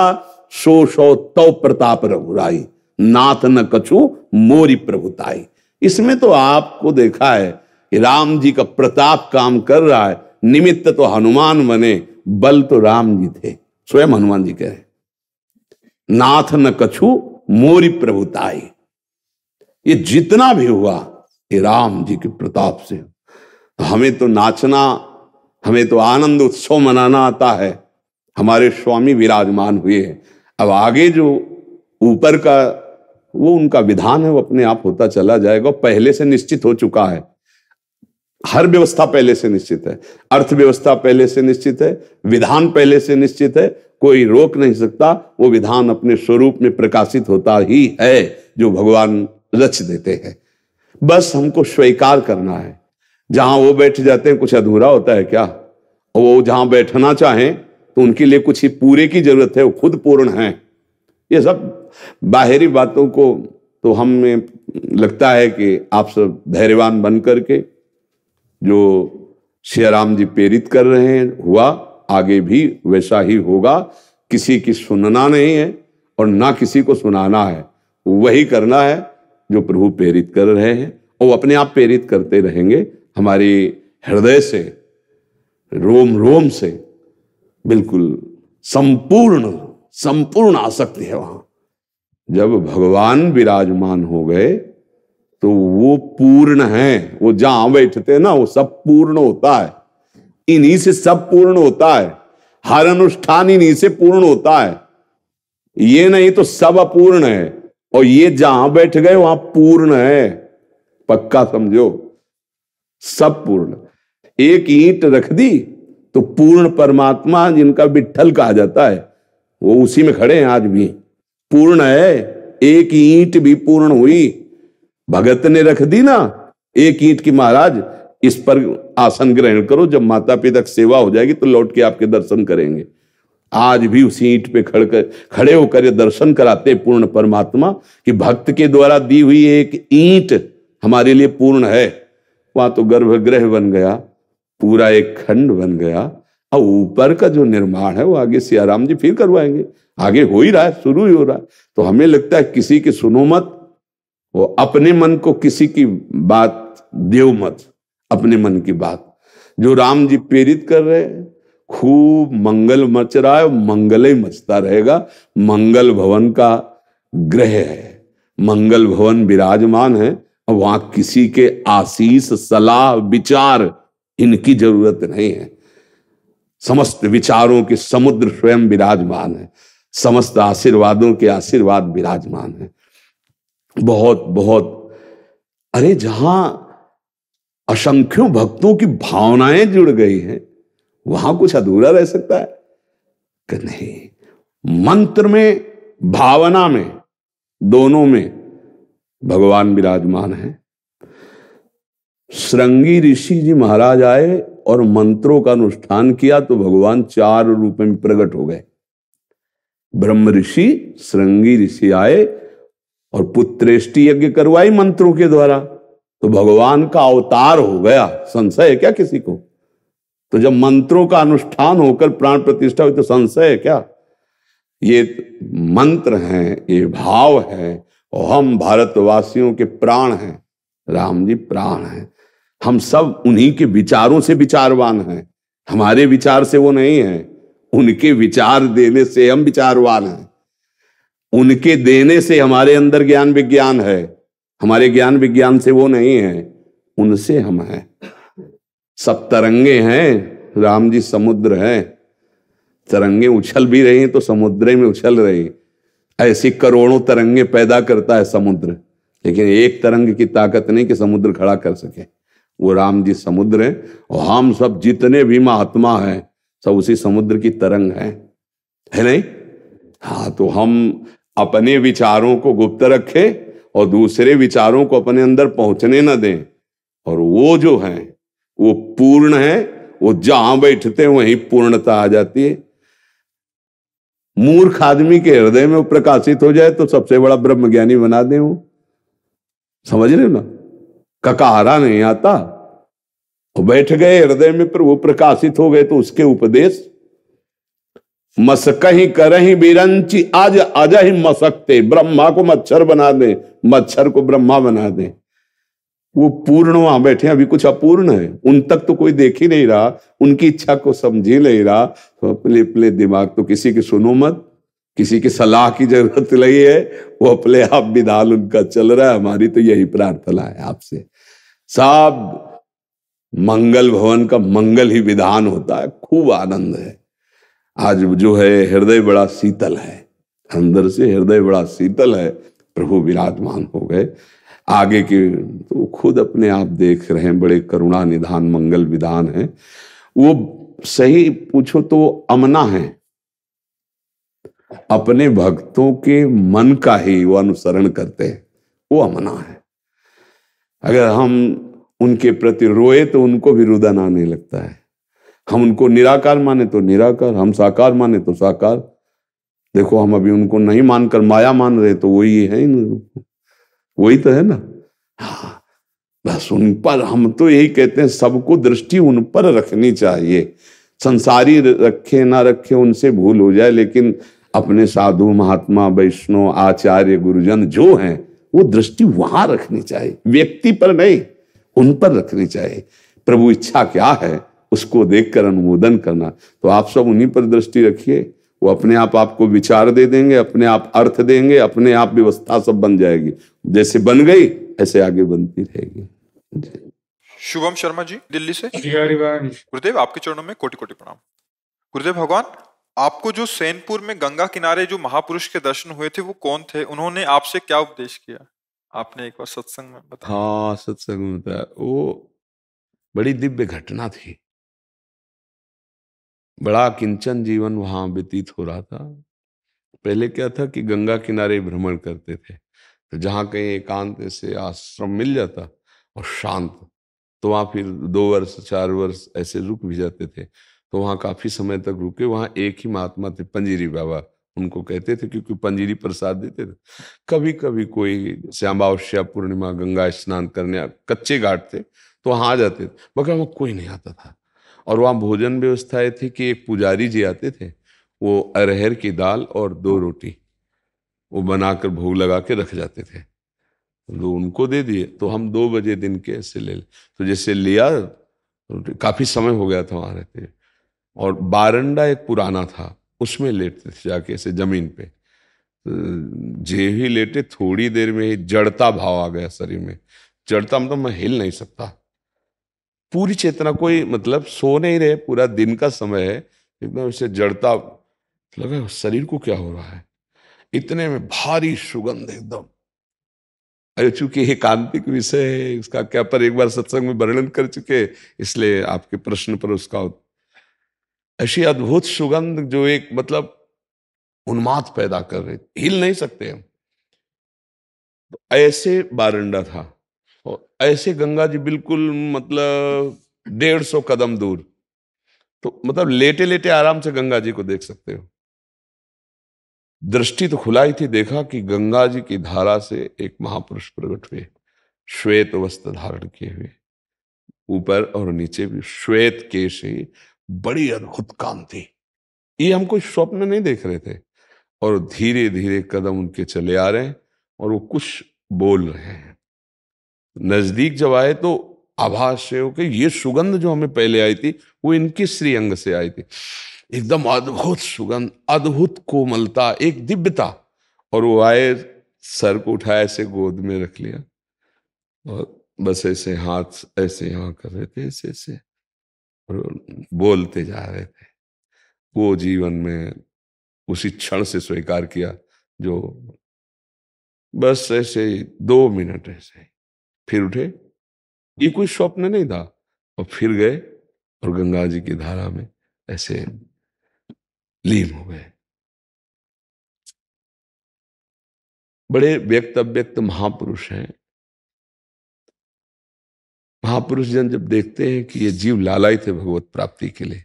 सो सो तो प्रताप रघुराई नाथ न कछु मोरी प्रभुताई इसमें तो आपको देखा है कि राम जी का प्रताप काम कर रहा है निमित्त तो हनुमान बने बल तो राम जी थे स्वयं हनुमान जी कह रहे नाथ न कछु मोरी प्रभुताई ये जितना भी हुआ ये राम जी के प्रताप से तो हमें तो नाचना हमें तो आनंद उत्सव मनाना आता है हमारे स्वामी विराजमान हुए हैं अब आगे जो ऊपर का वो उनका विधान है वो अपने आप होता चला जाएगा पहले से निश्चित हो चुका है हर व्यवस्था पहले से निश्चित है अर्थव्यवस्था पहले से निश्चित है विधान पहले से निश्चित है कोई रोक नहीं सकता वो विधान अपने स्वरूप में प्रकाशित होता ही है जो भगवान रच देते हैं बस हमको स्वीकार करना है जहां वो बैठ जाते हैं कुछ अधूरा होता है क्या वो जहां बैठना चाहें तो उनके लिए कुछ ही पूरे की जरूरत है वो खुद पूर्ण हैं ये सब बाहरी बातों को तो हमें लगता है कि आप सब धैर्यवान बन करके जो श्याराम जी प्रेरित कर रहे हैं हुआ आगे भी वैसा ही होगा किसी की सुनना नहीं है और ना किसी को सुनाना है वही करना है जो प्रभु प्रेरित कर रहे हैं और अपने आप प्रेरित करते रहेंगे हमारे हृदय से रोम रोम से बिल्कुल संपूर्ण संपूर्ण आसक्ति है वहां जब भगवान विराजमान हो गए तो वो पूर्ण है वो जहां बैठते ना वो सब पूर्ण होता है इन्हीं से सब पूर्ण होता है हर अनुष्ठान इन्हीं से पूर्ण होता है ये नहीं तो सब अपूर्ण है और ये जहां बैठ गए वहां पूर्ण है पक्का समझो सब पूर्ण एक ईंट रख दी तो पूर्ण परमात्मा जिनका विठल कहा जाता है वो उसी में खड़े हैं आज भी पूर्ण है एक ईंट भी पूर्ण हुई भगत ने रख दी ना एक ईंट की महाराज इस पर आसन ग्रहण करो जब माता पिता की सेवा हो जाएगी तो लौट के आपके दर्शन करेंगे आज भी उसी ईंट पे खड़ कर खड़े होकर ये दर्शन कराते पूर्ण परमात्मा कि भक्त के द्वारा दी हुई एक ईंट हमारे लिए पूर्ण है वहां तो गर्भगृह बन गया पूरा एक खंड बन गया और ऊपर का जो निर्माण है वो आगे सियाराम जी फिर करवाएंगे आगे हो ही रहा है शुरू ही हो रहा है तो हमें लगता है किसी की सुनो मत वो अपने मन को किसी की बात देव मत अपने मन की बात जो राम जी प्रेरित कर रहे हैं खूब मंगल मच रहा है मंगल ही मचता रहेगा मंगल भवन का ग्रह है मंगल भवन विराजमान है वहां किसी के आशीष सलाह विचार इनकी जरूरत नहीं है समस्त विचारों के समुद्र स्वयं विराजमान है समस्त आशीर्वादों के आशीर्वाद विराजमान है बहुत बहुत अरे जहां असंख्यों भक्तों की भावनाएं जुड़ गई हैं वहां कुछ अधूरा रह सकता है कि नहीं मंत्र में भावना में दोनों में भगवान विराजमान है श्रृंगी ऋषि जी महाराज आए और मंत्रों का अनुष्ठान किया तो भगवान चार रूप में प्रकट हो गए ब्रह्म ऋषि श्रृंगी ऋषि आए और पुत्रेष्टि यज्ञ करवाई मंत्रों के द्वारा तो भगवान का अवतार हो गया संशय है क्या किसी को तो जब मंत्रों का अनुष्ठान होकर प्राण प्रतिष्ठा हुई तो संशय है क्या ये मंत्र हैं ये भाव है और हम भारतवासियों के प्राण हैं राम जी प्राण हैं हम सब उन्हीं के विचारों से विचारवान हैं हमारे विचार से वो नहीं है उनके विचार देने से हम विचारवान हैं उनके देने से हमारे अंदर ज्ञान विज्ञान है हमारे ज्ञान विज्ञान से वो नहीं है उनसे हम हैं सब तरंगे हैं राम जी समुद्र हैं तरंगे उछल भी रही हैं तो समुद्र में उछल रही ऐसी करोड़ों तरंगे पैदा करता है समुद्र लेकिन एक तरंग की ताकत नहीं कि समुद्र खड़ा कर सके वो राम जी समुद्र है और हम सब जितने भी महात्मा हैं सब उसी समुद्र की तरंग हैं है नहीं हाँ तो हम अपने विचारों को गुप्त रखें और दूसरे विचारों को अपने अंदर पहुंचने न दें और वो जो है वो पूर्ण है वो जहां बैठते हैं वहीं पूर्णता आ जाती है मूर्ख आदमी के हृदय में प्रकाशित हो जाए तो सबसे बड़ा ब्रह्म ज्ञानी बना दे वो समझ रहे हो ना ककारा नहीं आता बैठ गए हृदय में प्रभु प्रकाशित हो गए तो उसके उपदेश मसक ही करही बिरंची आज अजह ही मसकते ब्रह्मा को मच्छर बना दे मच्छर को ब्रह्मा बना दे वो पूर्ण वहां बैठे अभी कुछ अपूर्ण है उन तक तो कोई देख ही नहीं रहा उनकी इच्छा को समझ ही नहीं रहा तो अपने अपने दिमाग तो किसी की सुनो मत किसी की सलाह की जरूरत नहीं है वो अपने आप विधान उनका चल रहा है हमारी तो यही प्रार्थना है आपसे साहब मंगल भवन का मंगल ही विधान होता है खूब आनंद है आज जो है हृदय बड़ा शीतल है अंदर से हृदय बड़ा शीतल है प्रभु विराजमान हो गए आगे के तो खुद अपने आप देख रहे हैं बड़े करुणा निधान मंगल विधान है वो सही पूछो तो अमना है अपने भक्तों के मन का ही वो अनुसरण करते हैं वो अमना है अगर हम उनके प्रति रोए तो उनको भी रुदन आने लगता है हम उनको निराकार माने तो निराकार हम साकार माने तो साकार देखो हम अभी उनको नहीं मानकर माया मान रहे तो वही है इन वही तो है ना हाँ बस उन पर हम तो यही कहते हैं सबको दृष्टि उन पर रखनी चाहिए संसारी रखे ना रखे उनसे भूल हो जाए लेकिन अपने साधु महात्मा वैष्णव आचार्य गुरुजन जो हैं वो दृष्टि वहां रखनी चाहिए व्यक्ति पर नहीं उन पर रखनी चाहिए प्रभु इच्छा क्या है उसको देखकर अनुमोदन करना तो आप सब उन्हीं पर दृष्टि रखिए वो अपने आप आपको विचार दे देंगे अपने आप अर्थ देंगे अपने आप व्यवस्था सब बन जाएगी जैसे बन गई ऐसे आगे बनती रहेगी शुभम शर्मा जी दिल्ली से गुरुदेव आपके चरणों में कोटि कोटि प्रणाम गुरुदेव भगवान आपको जो सैनपुर में गंगा किनारे जो महापुरुष के दर्शन हुए थे वो कौन थे उन्होंने आपसे क्या उपदेश किया आपने एक बार सत्संग में बताया हाँ सत्संग में बताया वो बड़ी दिव्य घटना थी बड़ा किंचन जीवन वहां व्यतीत हो रहा था पहले क्या था कि गंगा किनारे भ्रमण करते थे तो जहां कहीं एकांत से आश्रम मिल जाता और शांत तो वहां फिर दो वर्ष चार वर्ष ऐसे रुक भी जाते थे तो वहाँ काफ़ी समय तक रुके वहाँ एक ही महात्मा थे पंजीरी बाबा उनको कहते थे क्योंकि पंजीरी प्रसाद देते थे कभी कभी कोई श्यामावश्या पूर्णिमा गंगा स्नान करने कच्चे घाट थे तो वहाँ आ जाते थे मगर वहाँ कोई नहीं आता था और वहाँ भोजन व्यवस्था ये थी कि एक पुजारी जी आते थे वो अरहर की दाल और दो रोटी वो बनाकर भोग लगा के रख जाते थे तो उनको दे दिए तो हम दो बजे दिन के ऐसे ले तो जैसे लिया तो काफ़ी समय हो गया था वहाँ रहते और बारंडा एक पुराना था उसमें लेटते थे जाके ऐसे जमीन पे जे ही लेटे थोड़ी देर में ही जड़ता भाव आ गया शरीर में जड़ता मतलब मैं हिल नहीं सकता पूरी चेतना कोई मतलब सो नहीं रहे पूरा दिन का समय है एकदम इसे जड़ता लगा मतलब शरीर को क्या हो रहा है इतने में भारी सुगंध एकदम अरे चूंकि ये कांतिक विषय है इसका क्या पर एक बार सत्संग में वर्णन कर चुके इसलिए आपके प्रश्न पर उसका ऐसी अद्भुत सुगंध जो एक मतलब उन्माद पैदा कर थे हिल नहीं सकते हम तो ऐसे बारंडा था और ऐसे गंगा जी बिल्कुल मतलब डेढ़ सौ कदम दूर तो मतलब लेटे लेटे आराम से गंगा जी को देख सकते हो दृष्टि तो खुलाई थी देखा कि गंगा जी की धारा से एक महापुरुष प्रकट हुए श्वेत वस्त्र धारण किए हुए ऊपर और नीचे भी श्वेत केश ही बड़ी अद्भुत थी ये हम कुछ स्वप्न नहीं देख रहे थे और धीरे धीरे कदम उनके चले आ रहे हैं और वो कुछ बोल रहे हैं नजदीक जब आए तो आभास से हो कि ये सुगंध जो हमें पहले आई थी वो इनके श्रीअंग से आई थी एकदम अद्भुत सुगंध अद्भुत कोमलता एक दिव्यता और वो आए सर को उठाया ऐसे गोद में रख लिया और बस ऐसे हाथ ऐसे यहाँ कर रहे थे ऐसे ऐसे बोलते जा रहे थे वो जीवन में उसी क्षण से स्वीकार किया जो बस ऐसे ही दो मिनट ऐसे फिर उठे ये कोई स्वप्न नहीं था और फिर गए और गंगा जी की धारा में ऐसे लीन हो गए बड़े व्यक्त अव्यक्त महापुरुष हैं महापुरुष जन जब देखते हैं कि ये जीव लालायित है भगवत प्राप्ति के लिए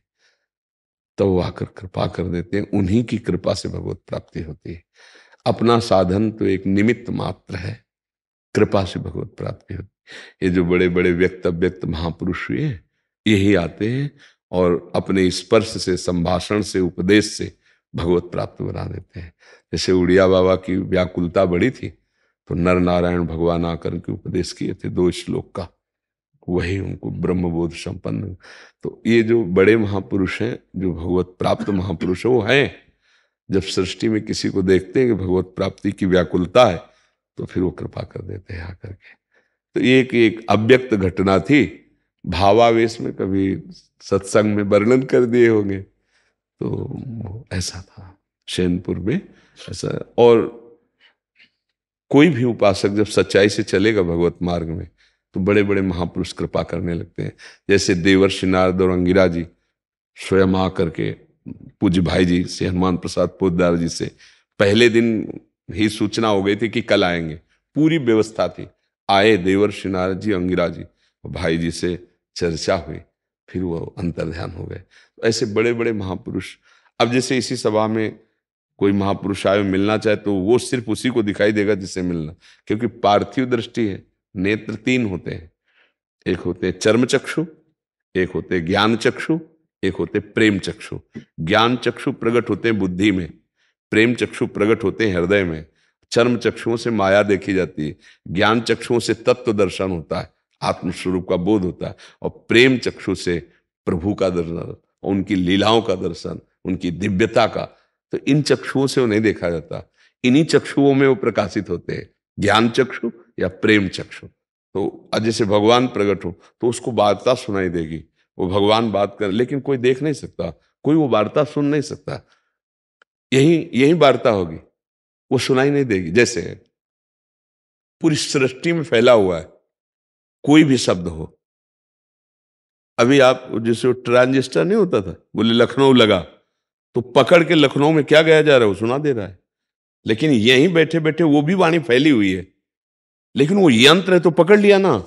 तब वो आकर कृपा कर देते हैं उन्हीं की कृपा से भगवत प्राप्ति होती है अपना साधन तो एक निमित्त मात्र है कृपा से भगवत प्राप्ति होती है ये जो बड़े बड़े व्यक्त व्यक्त महापुरुष हुए हैं यही आते हैं और अपने स्पर्श से संभाषण से उपदेश से भगवत प्राप्त बना देते हैं जैसे उड़िया बाबा की व्याकुलता बड़ी थी तो नर नारायण भगवान आकर के उपदेश किए थे दो श्लोक का वही उनको ब्रह्मबोध संपन्न तो ये जो बड़े महापुरुष हैं जो भगवत प्राप्त महापुरुष हैं वो हैं जब सृष्टि में किसी को देखते हैं कि भगवत प्राप्ति की व्याकुलता है तो फिर वो कृपा कर देते हैं आकर के तो एक एक अव्यक्त घटना थी भावावेश में कभी सत्संग में वर्णन कर दिए होंगे तो ऐसा था शैनपुर में ऐसा और कोई भी उपासक जब सच्चाई से चलेगा भगवत मार्ग में तो बड़े बड़े महापुरुष कृपा करने लगते हैं जैसे देवर नारद और अंगिरा जी स्वयं आकर के पूज्य भाई जी से हनुमान प्रसाद पोदार जी से पहले दिन ही सूचना हो गई थी कि कल आएंगे पूरी व्यवस्था थी आए देवर श्रीनारद जी अंगिरा जी भाई जी से चर्चा हुई फिर वो अंतर ध्यान हो गए ऐसे बड़े बड़े महापुरुष अब जैसे इसी सभा में कोई महापुरुष आए मिलना चाहे तो वो सिर्फ उसी को दिखाई देगा जिसे मिलना क्योंकि पार्थिव दृष्टि है नेत्र तीन होते हैं एक होते चर्म चक्षु एक होते ज्ञान चक्षु एक होते प्रेम चक्षु ज्ञान चक्षु प्रकट होते हैं बुद्धि में प्रेम चक्षु प्रकट होते हैं हृदय में चर्म चक्षुओं से माया देखी जाती है ज्ञान चक्षुओं से तत्व दर्शन होता है आत्मस्वरूप का बोध होता है और प्रेम चक्षु से प्रभु का दर्शन उनकी लीलाओं का दर्शन उनकी दिव्यता का तो इन चक्षुओं से उन्हें देखा जाता इन्हीं चक्षुओं में वो प्रकाशित होते हैं ज्ञान चक्षु या प्रेम चक्षु तो जैसे भगवान प्रकट हो तो उसको वार्ता सुनाई देगी वो भगवान बात कर लेकिन कोई देख नहीं सकता कोई वो वार्ता सुन नहीं सकता यही यही वार्ता होगी वो सुनाई नहीं देगी जैसे पूरी सृष्टि में फैला हुआ है कोई भी शब्द हो अभी आप जैसे वो ट्रांजिस्टर नहीं होता था बोले लखनऊ लगा तो पकड़ के लखनऊ में क्या गया जा रहा है वो सुना दे रहा है लेकिन यहीं बैठे बैठे वो भी वाणी फैली हुई है लेकिन वो यंत्र है तो पकड़ लिया ना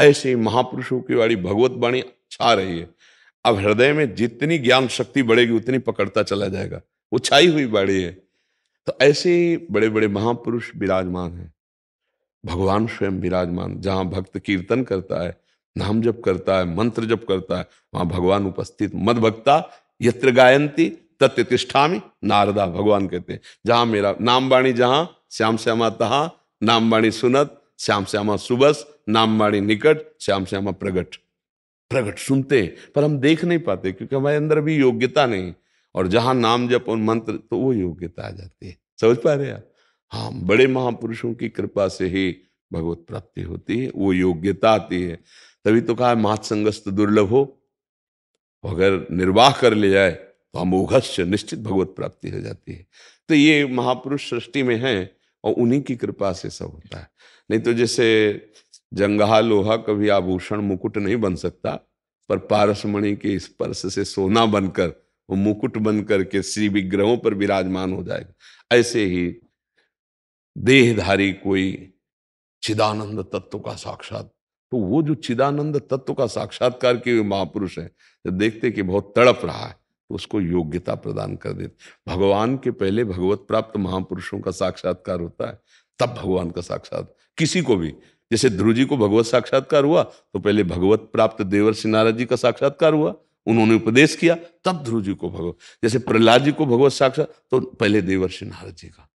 ऐसे ही महापुरुषों की वाली भगवत वाणी छा रही है अब हृदय में जितनी ज्ञान शक्ति बढ़ेगी उतनी पकड़ता चला जाएगा वो छाई हुई बाड़ी है तो ऐसे बड़े बड़े महापुरुष विराजमान हैं भगवान स्वयं विराजमान जहां भक्त कीर्तन करता है नाम जप करता है मंत्र जप करता है वहां भगवान उपस्थित मद भक्ता यत्र गायंती तत्व तिष्ठामी नारदा भगवान कहते हैं जहां मेरा नाम वाणी जहां श्याम श्यामा तहा नाम वाणी सुनत श्याम श्यामा सुबस नाम माणी निकट श्याम श्यामा प्रगट प्रगट सुनते हैं पर हम देख नहीं पाते क्योंकि हमारे अंदर भी योग्यता नहीं और जहां नाम जप और मंत्र तो वो योग्यता आ जाती है समझ पा रहे हैं हाँ बड़े महापुरुषों की कृपा से ही भगवत प्राप्ति होती है वो योग्यता आती है तभी तो कहा महासंगस्त दुर्लभ हो अगर निर्वाह कर ले जाए तो अमोघस्य निश्चित भगवत प्राप्ति हो जाती है तो ये महापुरुष सृष्टि में हैं और उन्हीं की कृपा से सब होता है नहीं तो जैसे जंगहा लोहा कभी आभूषण मुकुट नहीं बन सकता पर पारसमणि के स्पर्श से सोना बनकर वो मुकुट बनकर के श्री विग्रहों पर विराजमान हो जाएगा ऐसे ही देहधारी कोई चिदानंद तत्व का साक्षात तो वो जो चिदानंद तत्व का साक्षात्कार के महापुरुष है तो देखते कि बहुत तड़प रहा है उसको योग्यता प्रदान कर देते भगवान के पहले भगवत प्राप्त महापुरुषों का साक्षात्कार होता है तब भगवान का साक्षात किसी को भी जैसे ध्रुव जी को भगवत साक्षात्कार हुआ तो पहले भगवत प्राप्त देवर सिन्हा जी का साक्षात्कार हुआ उन्होंने उपदेश किया तब ध्रुव जी को भगवत जैसे प्रहलाद जी को भगवत साक्षात तो पहले देवर सिन्हारा जी का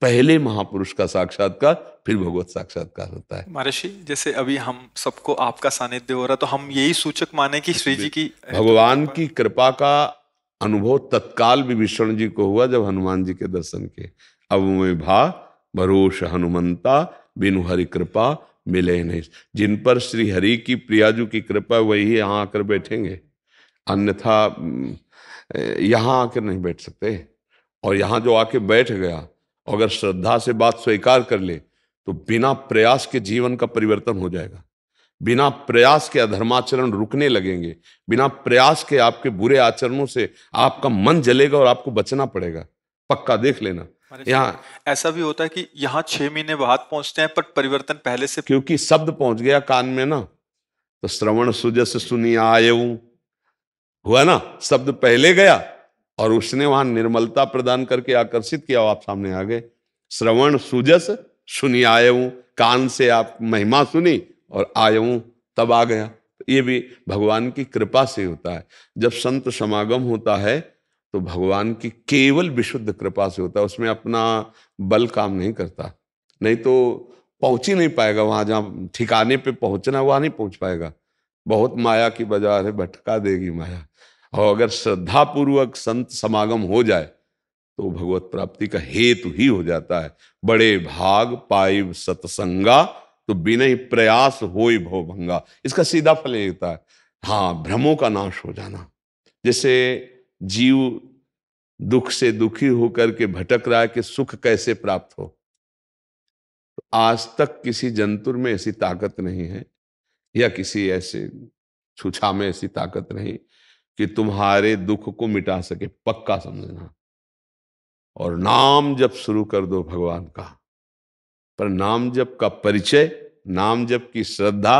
पहले महापुरुष का साक्षात्कार फिर भगवत साक्षात्कार होता है महर्षि जैसे अभी हम सबको आपका सानिध्य हो रहा तो हम यही सूचक माने कि श्री जी की (laughs) भगवान की कृपा का अनुभव तत्काल विभीषण जी को हुआ जब हनुमान जी के दर्शन के अब वे भा भरोस हनुमंता बिनु हरि कृपा मिले नहीं जिन पर श्री हरि की प्रियाजू की कृपा वही यहाँ आकर बैठेंगे अन्यथा यहाँ आकर नहीं बैठ सकते और यहाँ जो आके बैठ गया अगर श्रद्धा से बात स्वीकार कर ले तो बिना प्रयास के जीवन का परिवर्तन हो जाएगा बिना प्रयास के अधर्माचरण रुकने लगेंगे बिना प्रयास के आपके बुरे आचरणों से आपका मन जलेगा और आपको बचना पड़ेगा पक्का देख लेना यहाँ ऐसा भी होता है कि यहाँ छह महीने बाद पहुंचते हैं पर परिवर्तन पहले से क्योंकि शब्द पहुंच गया कान में ना तो श्रवण सुजस सुनिया आयऊ हुआ ना शब्द पहले गया और उसने वहां निर्मलता प्रदान करके आकर्षित किया आप सामने आ गए श्रवण सुजस सुनी आय कान से आप महिमा सुनी और आय तब आ गया तो ये भी भगवान की कृपा से होता है जब संत समागम होता है तो भगवान की केवल विशुद्ध कृपा से होता है उसमें अपना बल काम नहीं करता नहीं तो पहुंच ही नहीं पाएगा वहां जहाँ ठिकाने पे पहुंचना वहां नहीं पहुंच पाएगा बहुत माया की बाजार है भटका देगी माया और अगर श्रद्धापूर्वक संत समागम हो जाए तो भगवत प्राप्ति का हेतु ही हो जाता है बड़े भाग पाइव सतसंगा तो बिना ही प्रयास हो भव भंगा इसका सीधा फल लेता है हाँ भ्रमों का नाश हो जाना जैसे जीव दुख से दुखी होकर के भटक रहा है कि सुख कैसे प्राप्त हो तो आज तक किसी जंतुर में ऐसी ताकत नहीं है या किसी ऐसे छुछा में ऐसी ताकत नहीं कि तुम्हारे दुख को मिटा सके पक्का समझना और नाम जब शुरू कर दो भगवान का पर नाम जब का परिचय नाम जब की श्रद्धा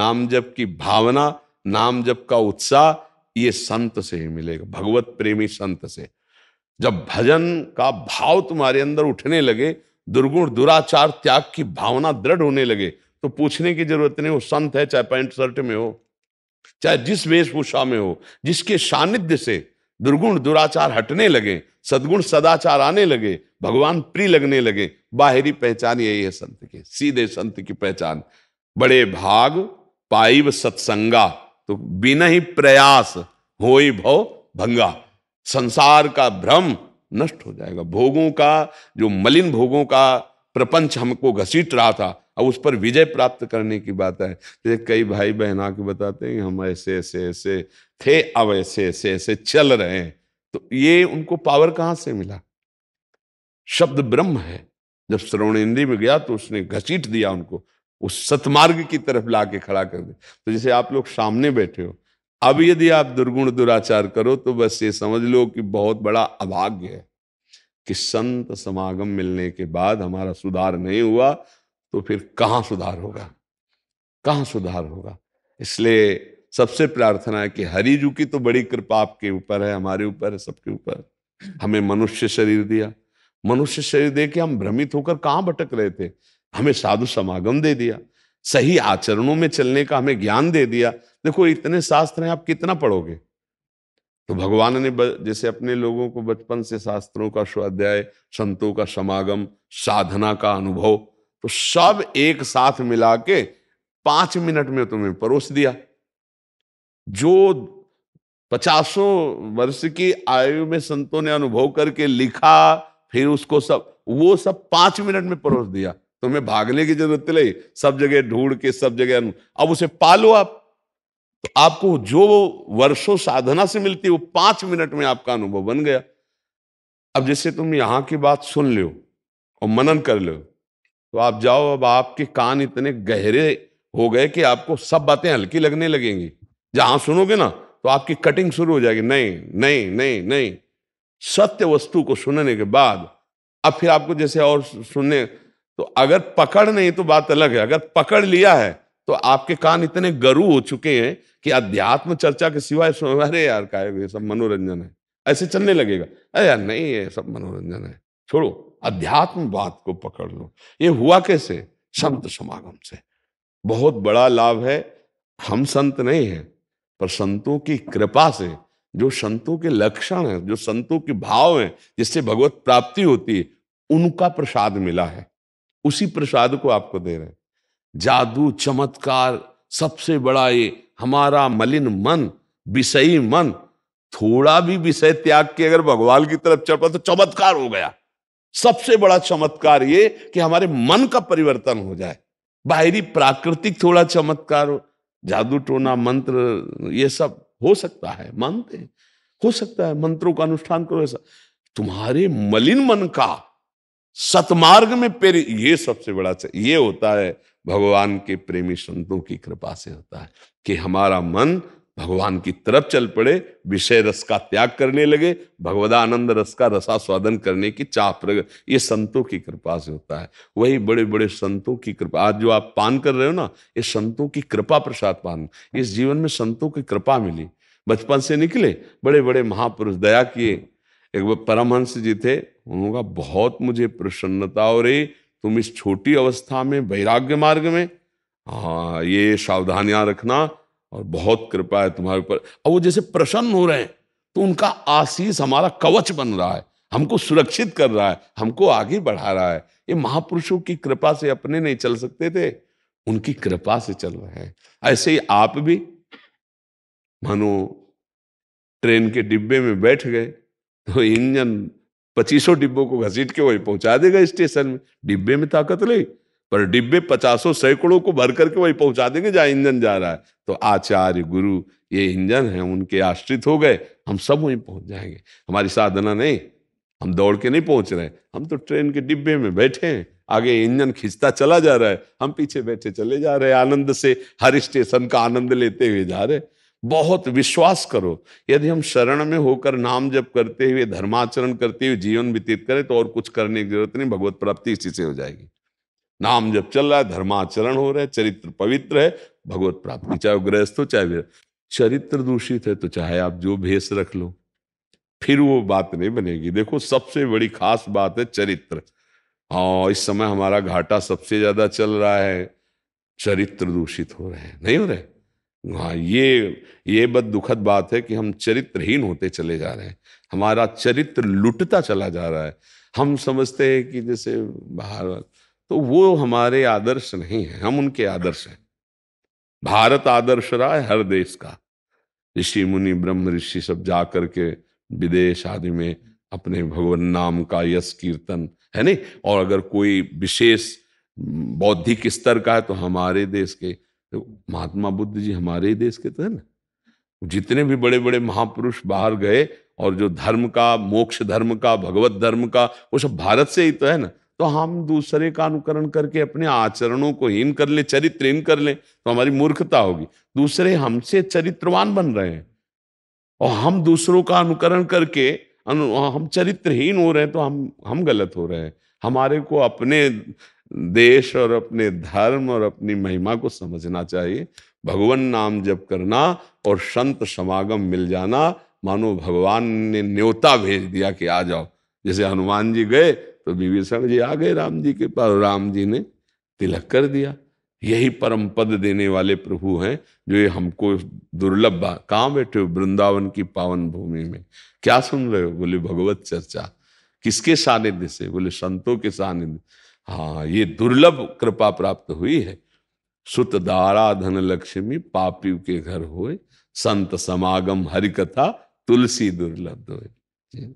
नाम जब की भावना नाम जब का उत्साह ये संत से ही मिलेगा भगवत प्रेमी संत से जब भजन का भाव तुम्हारे अंदर उठने लगे दुर्गुण दुराचार त्याग की भावना दृढ़ होने लगे तो पूछने की जरूरत नहीं वो संत है चाहे पैंट शर्ट में हो चाहे जिस वेशभूषा में हो जिसके सानिध्य से दुर्गुण दुराचार हटने लगे सदगुण सदाचार आने लगे भगवान प्रिय लगने लगे बाहरी पहचान यही है संत के सीधे संत की पहचान बड़े भाग पाइव सत्संगा तो बिना ही प्रयास हो ही भव भंगा संसार का भ्रम नष्ट हो जाएगा भोगों का जो मलिन भोगों का प्रपंच हमको घसीट रहा था अब उस पर विजय प्राप्त करने की बात है जैसे तो कई भाई बहन आके बताते हैं हम ऐसे ऐसे ऐसे थे अब ऐसे ऐसे ऐसे चल रहे हैं तो ये उनको पावर कहाँ से मिला शब्द ब्रह्म है जब श्रवणेन्द्रीय में गया तो उसने घसीट दिया उनको उस सतमार्ग की तरफ ला के खड़ा कर दिया तो जैसे आप लोग सामने बैठे हो अब यदि आप दुर्गुण दुराचार करो तो बस ये समझ लो कि बहुत बड़ा अभाग्य है कि संत समागम मिलने के बाद हमारा सुधार नहीं हुआ तो फिर कहाँ सुधार होगा कहाँ सुधार होगा इसलिए सबसे प्रार्थना है कि हरिजू की तो बड़ी कृपा आपके ऊपर है हमारे ऊपर है सबके ऊपर हमें मनुष्य शरीर दिया मनुष्य शरीर दे के हम भ्रमित होकर कहाँ भटक रहे थे हमें साधु समागम दे दिया सही आचरणों में चलने का हमें ज्ञान दे दिया देखो इतने शास्त्र हैं आप कितना पढ़ोगे तो भगवान ने जैसे अपने लोगों को बचपन से शास्त्रों का स्वाध्याय संतों का समागम साधना का अनुभव तो सब एक साथ मिला के पांच मिनट में तुम्हें परोस दिया जो पचासों वर्ष की आयु में संतों ने अनुभव करके लिखा फिर उसको सब वो सब पांच मिनट में परोस दिया तुम्हें भागने की जरूरत नहीं सब जगह ढूंढ के सब जगह अब उसे पालो आप तो आपको जो वर्षों साधना से मिलती है वो पांच मिनट में आपका अनुभव बन गया अब जैसे तुम यहां की बात सुन लो और मनन कर लो तो आप जाओ अब आपके कान इतने गहरे हो गए कि आपको सब बातें हल्की लगने लगेंगी जहां सुनोगे ना तो आपकी कटिंग शुरू हो जाएगी नहीं नहीं नहीं नहीं सत्य वस्तु को सुनने के बाद अब फिर आपको जैसे और सुनने तो अगर पकड़ नहीं तो बात अलग है अगर पकड़ लिया है तो आपके कान इतने गरु हो चुके हैं कि अध्यात्म चर्चा के सिवाय अरे यार का सब मनोरंजन है ऐसे चलने लगेगा अरे यार नहीं ये सब मनोरंजन है छोड़ो अध्यात्म बात को पकड़ लो ये हुआ कैसे संत समागम से बहुत बड़ा लाभ है हम संत नहीं है पर संतों की कृपा से जो संतों के लक्षण हैं जो संतों के भाव हैं जिससे भगवत प्राप्ति होती है उनका प्रसाद मिला है उसी प्रसाद को आपको दे रहे हैं जादू चमत्कार सबसे बड़ा ये हमारा मलिन मन विषयी मन थोड़ा भी विषय त्याग के अगर भगवान की तरफ चल पड़ा तो चमत्कार हो गया सबसे बड़ा चमत्कार ये कि हमारे मन का परिवर्तन हो जाए बाहरी प्राकृतिक थोड़ा चमत्कार हो जादू टोना मंत्र ये सब हो सकता है मानते हैं हो सकता है मंत्रों का अनुष्ठान करो ऐसा तुम्हारे मलिन मन का सतमार्ग में प्रेरित ये सबसे बड़ा ये होता है भगवान के प्रेमी संतों की कृपा से होता है कि हमारा मन भगवान की तरफ चल पड़े विषय रस का त्याग करने लगे भगवदानंद रस का रसा स्वादन करने की चाह प्रग ये संतों की कृपा से होता है वही बड़े बड़े संतों की कृपा आज जो आप पान कर रहे हो ना ये संतों की कृपा प्रसाद पान इस जीवन में संतों की कृपा मिली बचपन से निकले बड़े बड़े महापुरुष दया किए एक बार परमहंस जी थे उन्होंने बहुत मुझे प्रसन्नता हो रही तुम इस छोटी अवस्था में वैराग्य मार्ग में हाँ ये सावधानियां रखना और बहुत कृपा है तुम्हारे ऊपर और वो जैसे प्रसन्न हो रहे हैं तो उनका आशीष हमारा कवच बन रहा है हमको सुरक्षित कर रहा है हमको आगे बढ़ा रहा है ये महापुरुषों की कृपा से अपने नहीं चल सकते थे उनकी कृपा से चल रहे हैं ऐसे ही आप भी मानो ट्रेन के डिब्बे में बैठ गए तो इंजन पच्चीसों डिब्बों को घसीट के वही पहुंचा देगा स्टेशन में डिब्बे में ताकत नहीं पर डिब्बे पचासों सैकड़ों को भर करके वही पहुंचा देंगे जहां इंजन जा रहा है तो आचार्य गुरु ये इंजन है उनके आश्रित हो गए हम सब वहीं पहुंच जाएंगे हमारी साधना नहीं हम दौड़ के नहीं पहुंच रहे हम तो ट्रेन के डिब्बे में बैठे हैं आगे इंजन खींचता चला जा रहा है हम पीछे बैठे चले जा रहे हैं आनंद से हर स्टेशन का आनंद लेते हुए जा रहे बहुत विश्वास करो यदि हम शरण में होकर नाम जप करते हुए धर्माचरण करते हुए जीवन व्यतीत करें तो और कुछ करने की जरूरत नहीं भगवत प्राप्ति इसी से हो जाएगी नाम जब चल रहा है धर्माचरण हो रहा है चरित्र पवित्र है भगवत प्राप्ति चाहे गृहस्थ हो चाहे चरित्र दूषित है तो चाहे आप जो भेष रख लो फिर वो बात नहीं बनेगी देखो सबसे बड़ी खास बात है चरित्र और हाँ, इस समय हमारा घाटा सबसे ज्यादा चल रहा है चरित्र दूषित हो रहे हैं नहीं हो रहे हाँ ये ये बद दुखद बात है कि हम चरित्रहीन होते चले जा रहे हैं हमारा चरित्र लुटता चला जा रहा है हम समझते हैं कि जैसे बाहर तो वो हमारे आदर्श नहीं है हम उनके आदर्श हैं भारत आदर्श रहा है हर देश का ऋषि मुनि ब्रह्म ऋषि सब जा करके विदेश आदि में अपने भगवान नाम का यश कीर्तन है नहीं और अगर कोई विशेष बौद्धिक स्तर का है तो हमारे देश के तो महात्मा बुद्ध जी हमारे ही देश के तो है ना जितने भी बड़े बड़े महापुरुष बाहर गए और जो धर्म का मोक्ष धर्म का भगवत धर्म का वो सब भारत से ही तो है ना तो हम दूसरे का अनुकरण करके अपने आचरणों को हीन कर ले हीन कर ले तो हमारी मूर्खता होगी दूसरे हमसे चरित्रवान बन रहे हैं और हम दूसरों का अनुकरण करके अनु, हम चरित्रहीन हो रहे हैं तो हम हम गलत हो रहे हैं हमारे को अपने देश और अपने धर्म और अपनी महिमा को समझना चाहिए भगवान नाम जप करना और संत समागम मिल जाना मानो भगवान ने न्योता भेज दिया कि आ जाओ जैसे हनुमान जी गए तो विभीषण जी आ गए राम जी के पास राम जी ने तिलक कर दिया यही परम पद देने वाले प्रभु हैं जो ये हमको दुर्लभ कहाँ बैठे हो वृंदावन की पावन भूमि में क्या सुन रहे हो बोले भगवत चर्चा किसके सानिध्य से बोले संतों के सानिध्य हाँ ये दुर्लभ कृपा प्राप्त हुई है सुत दारा धन लक्ष्मी पापी के घर होए संत समागम हरिकथा तुलसी दुर्लभ होए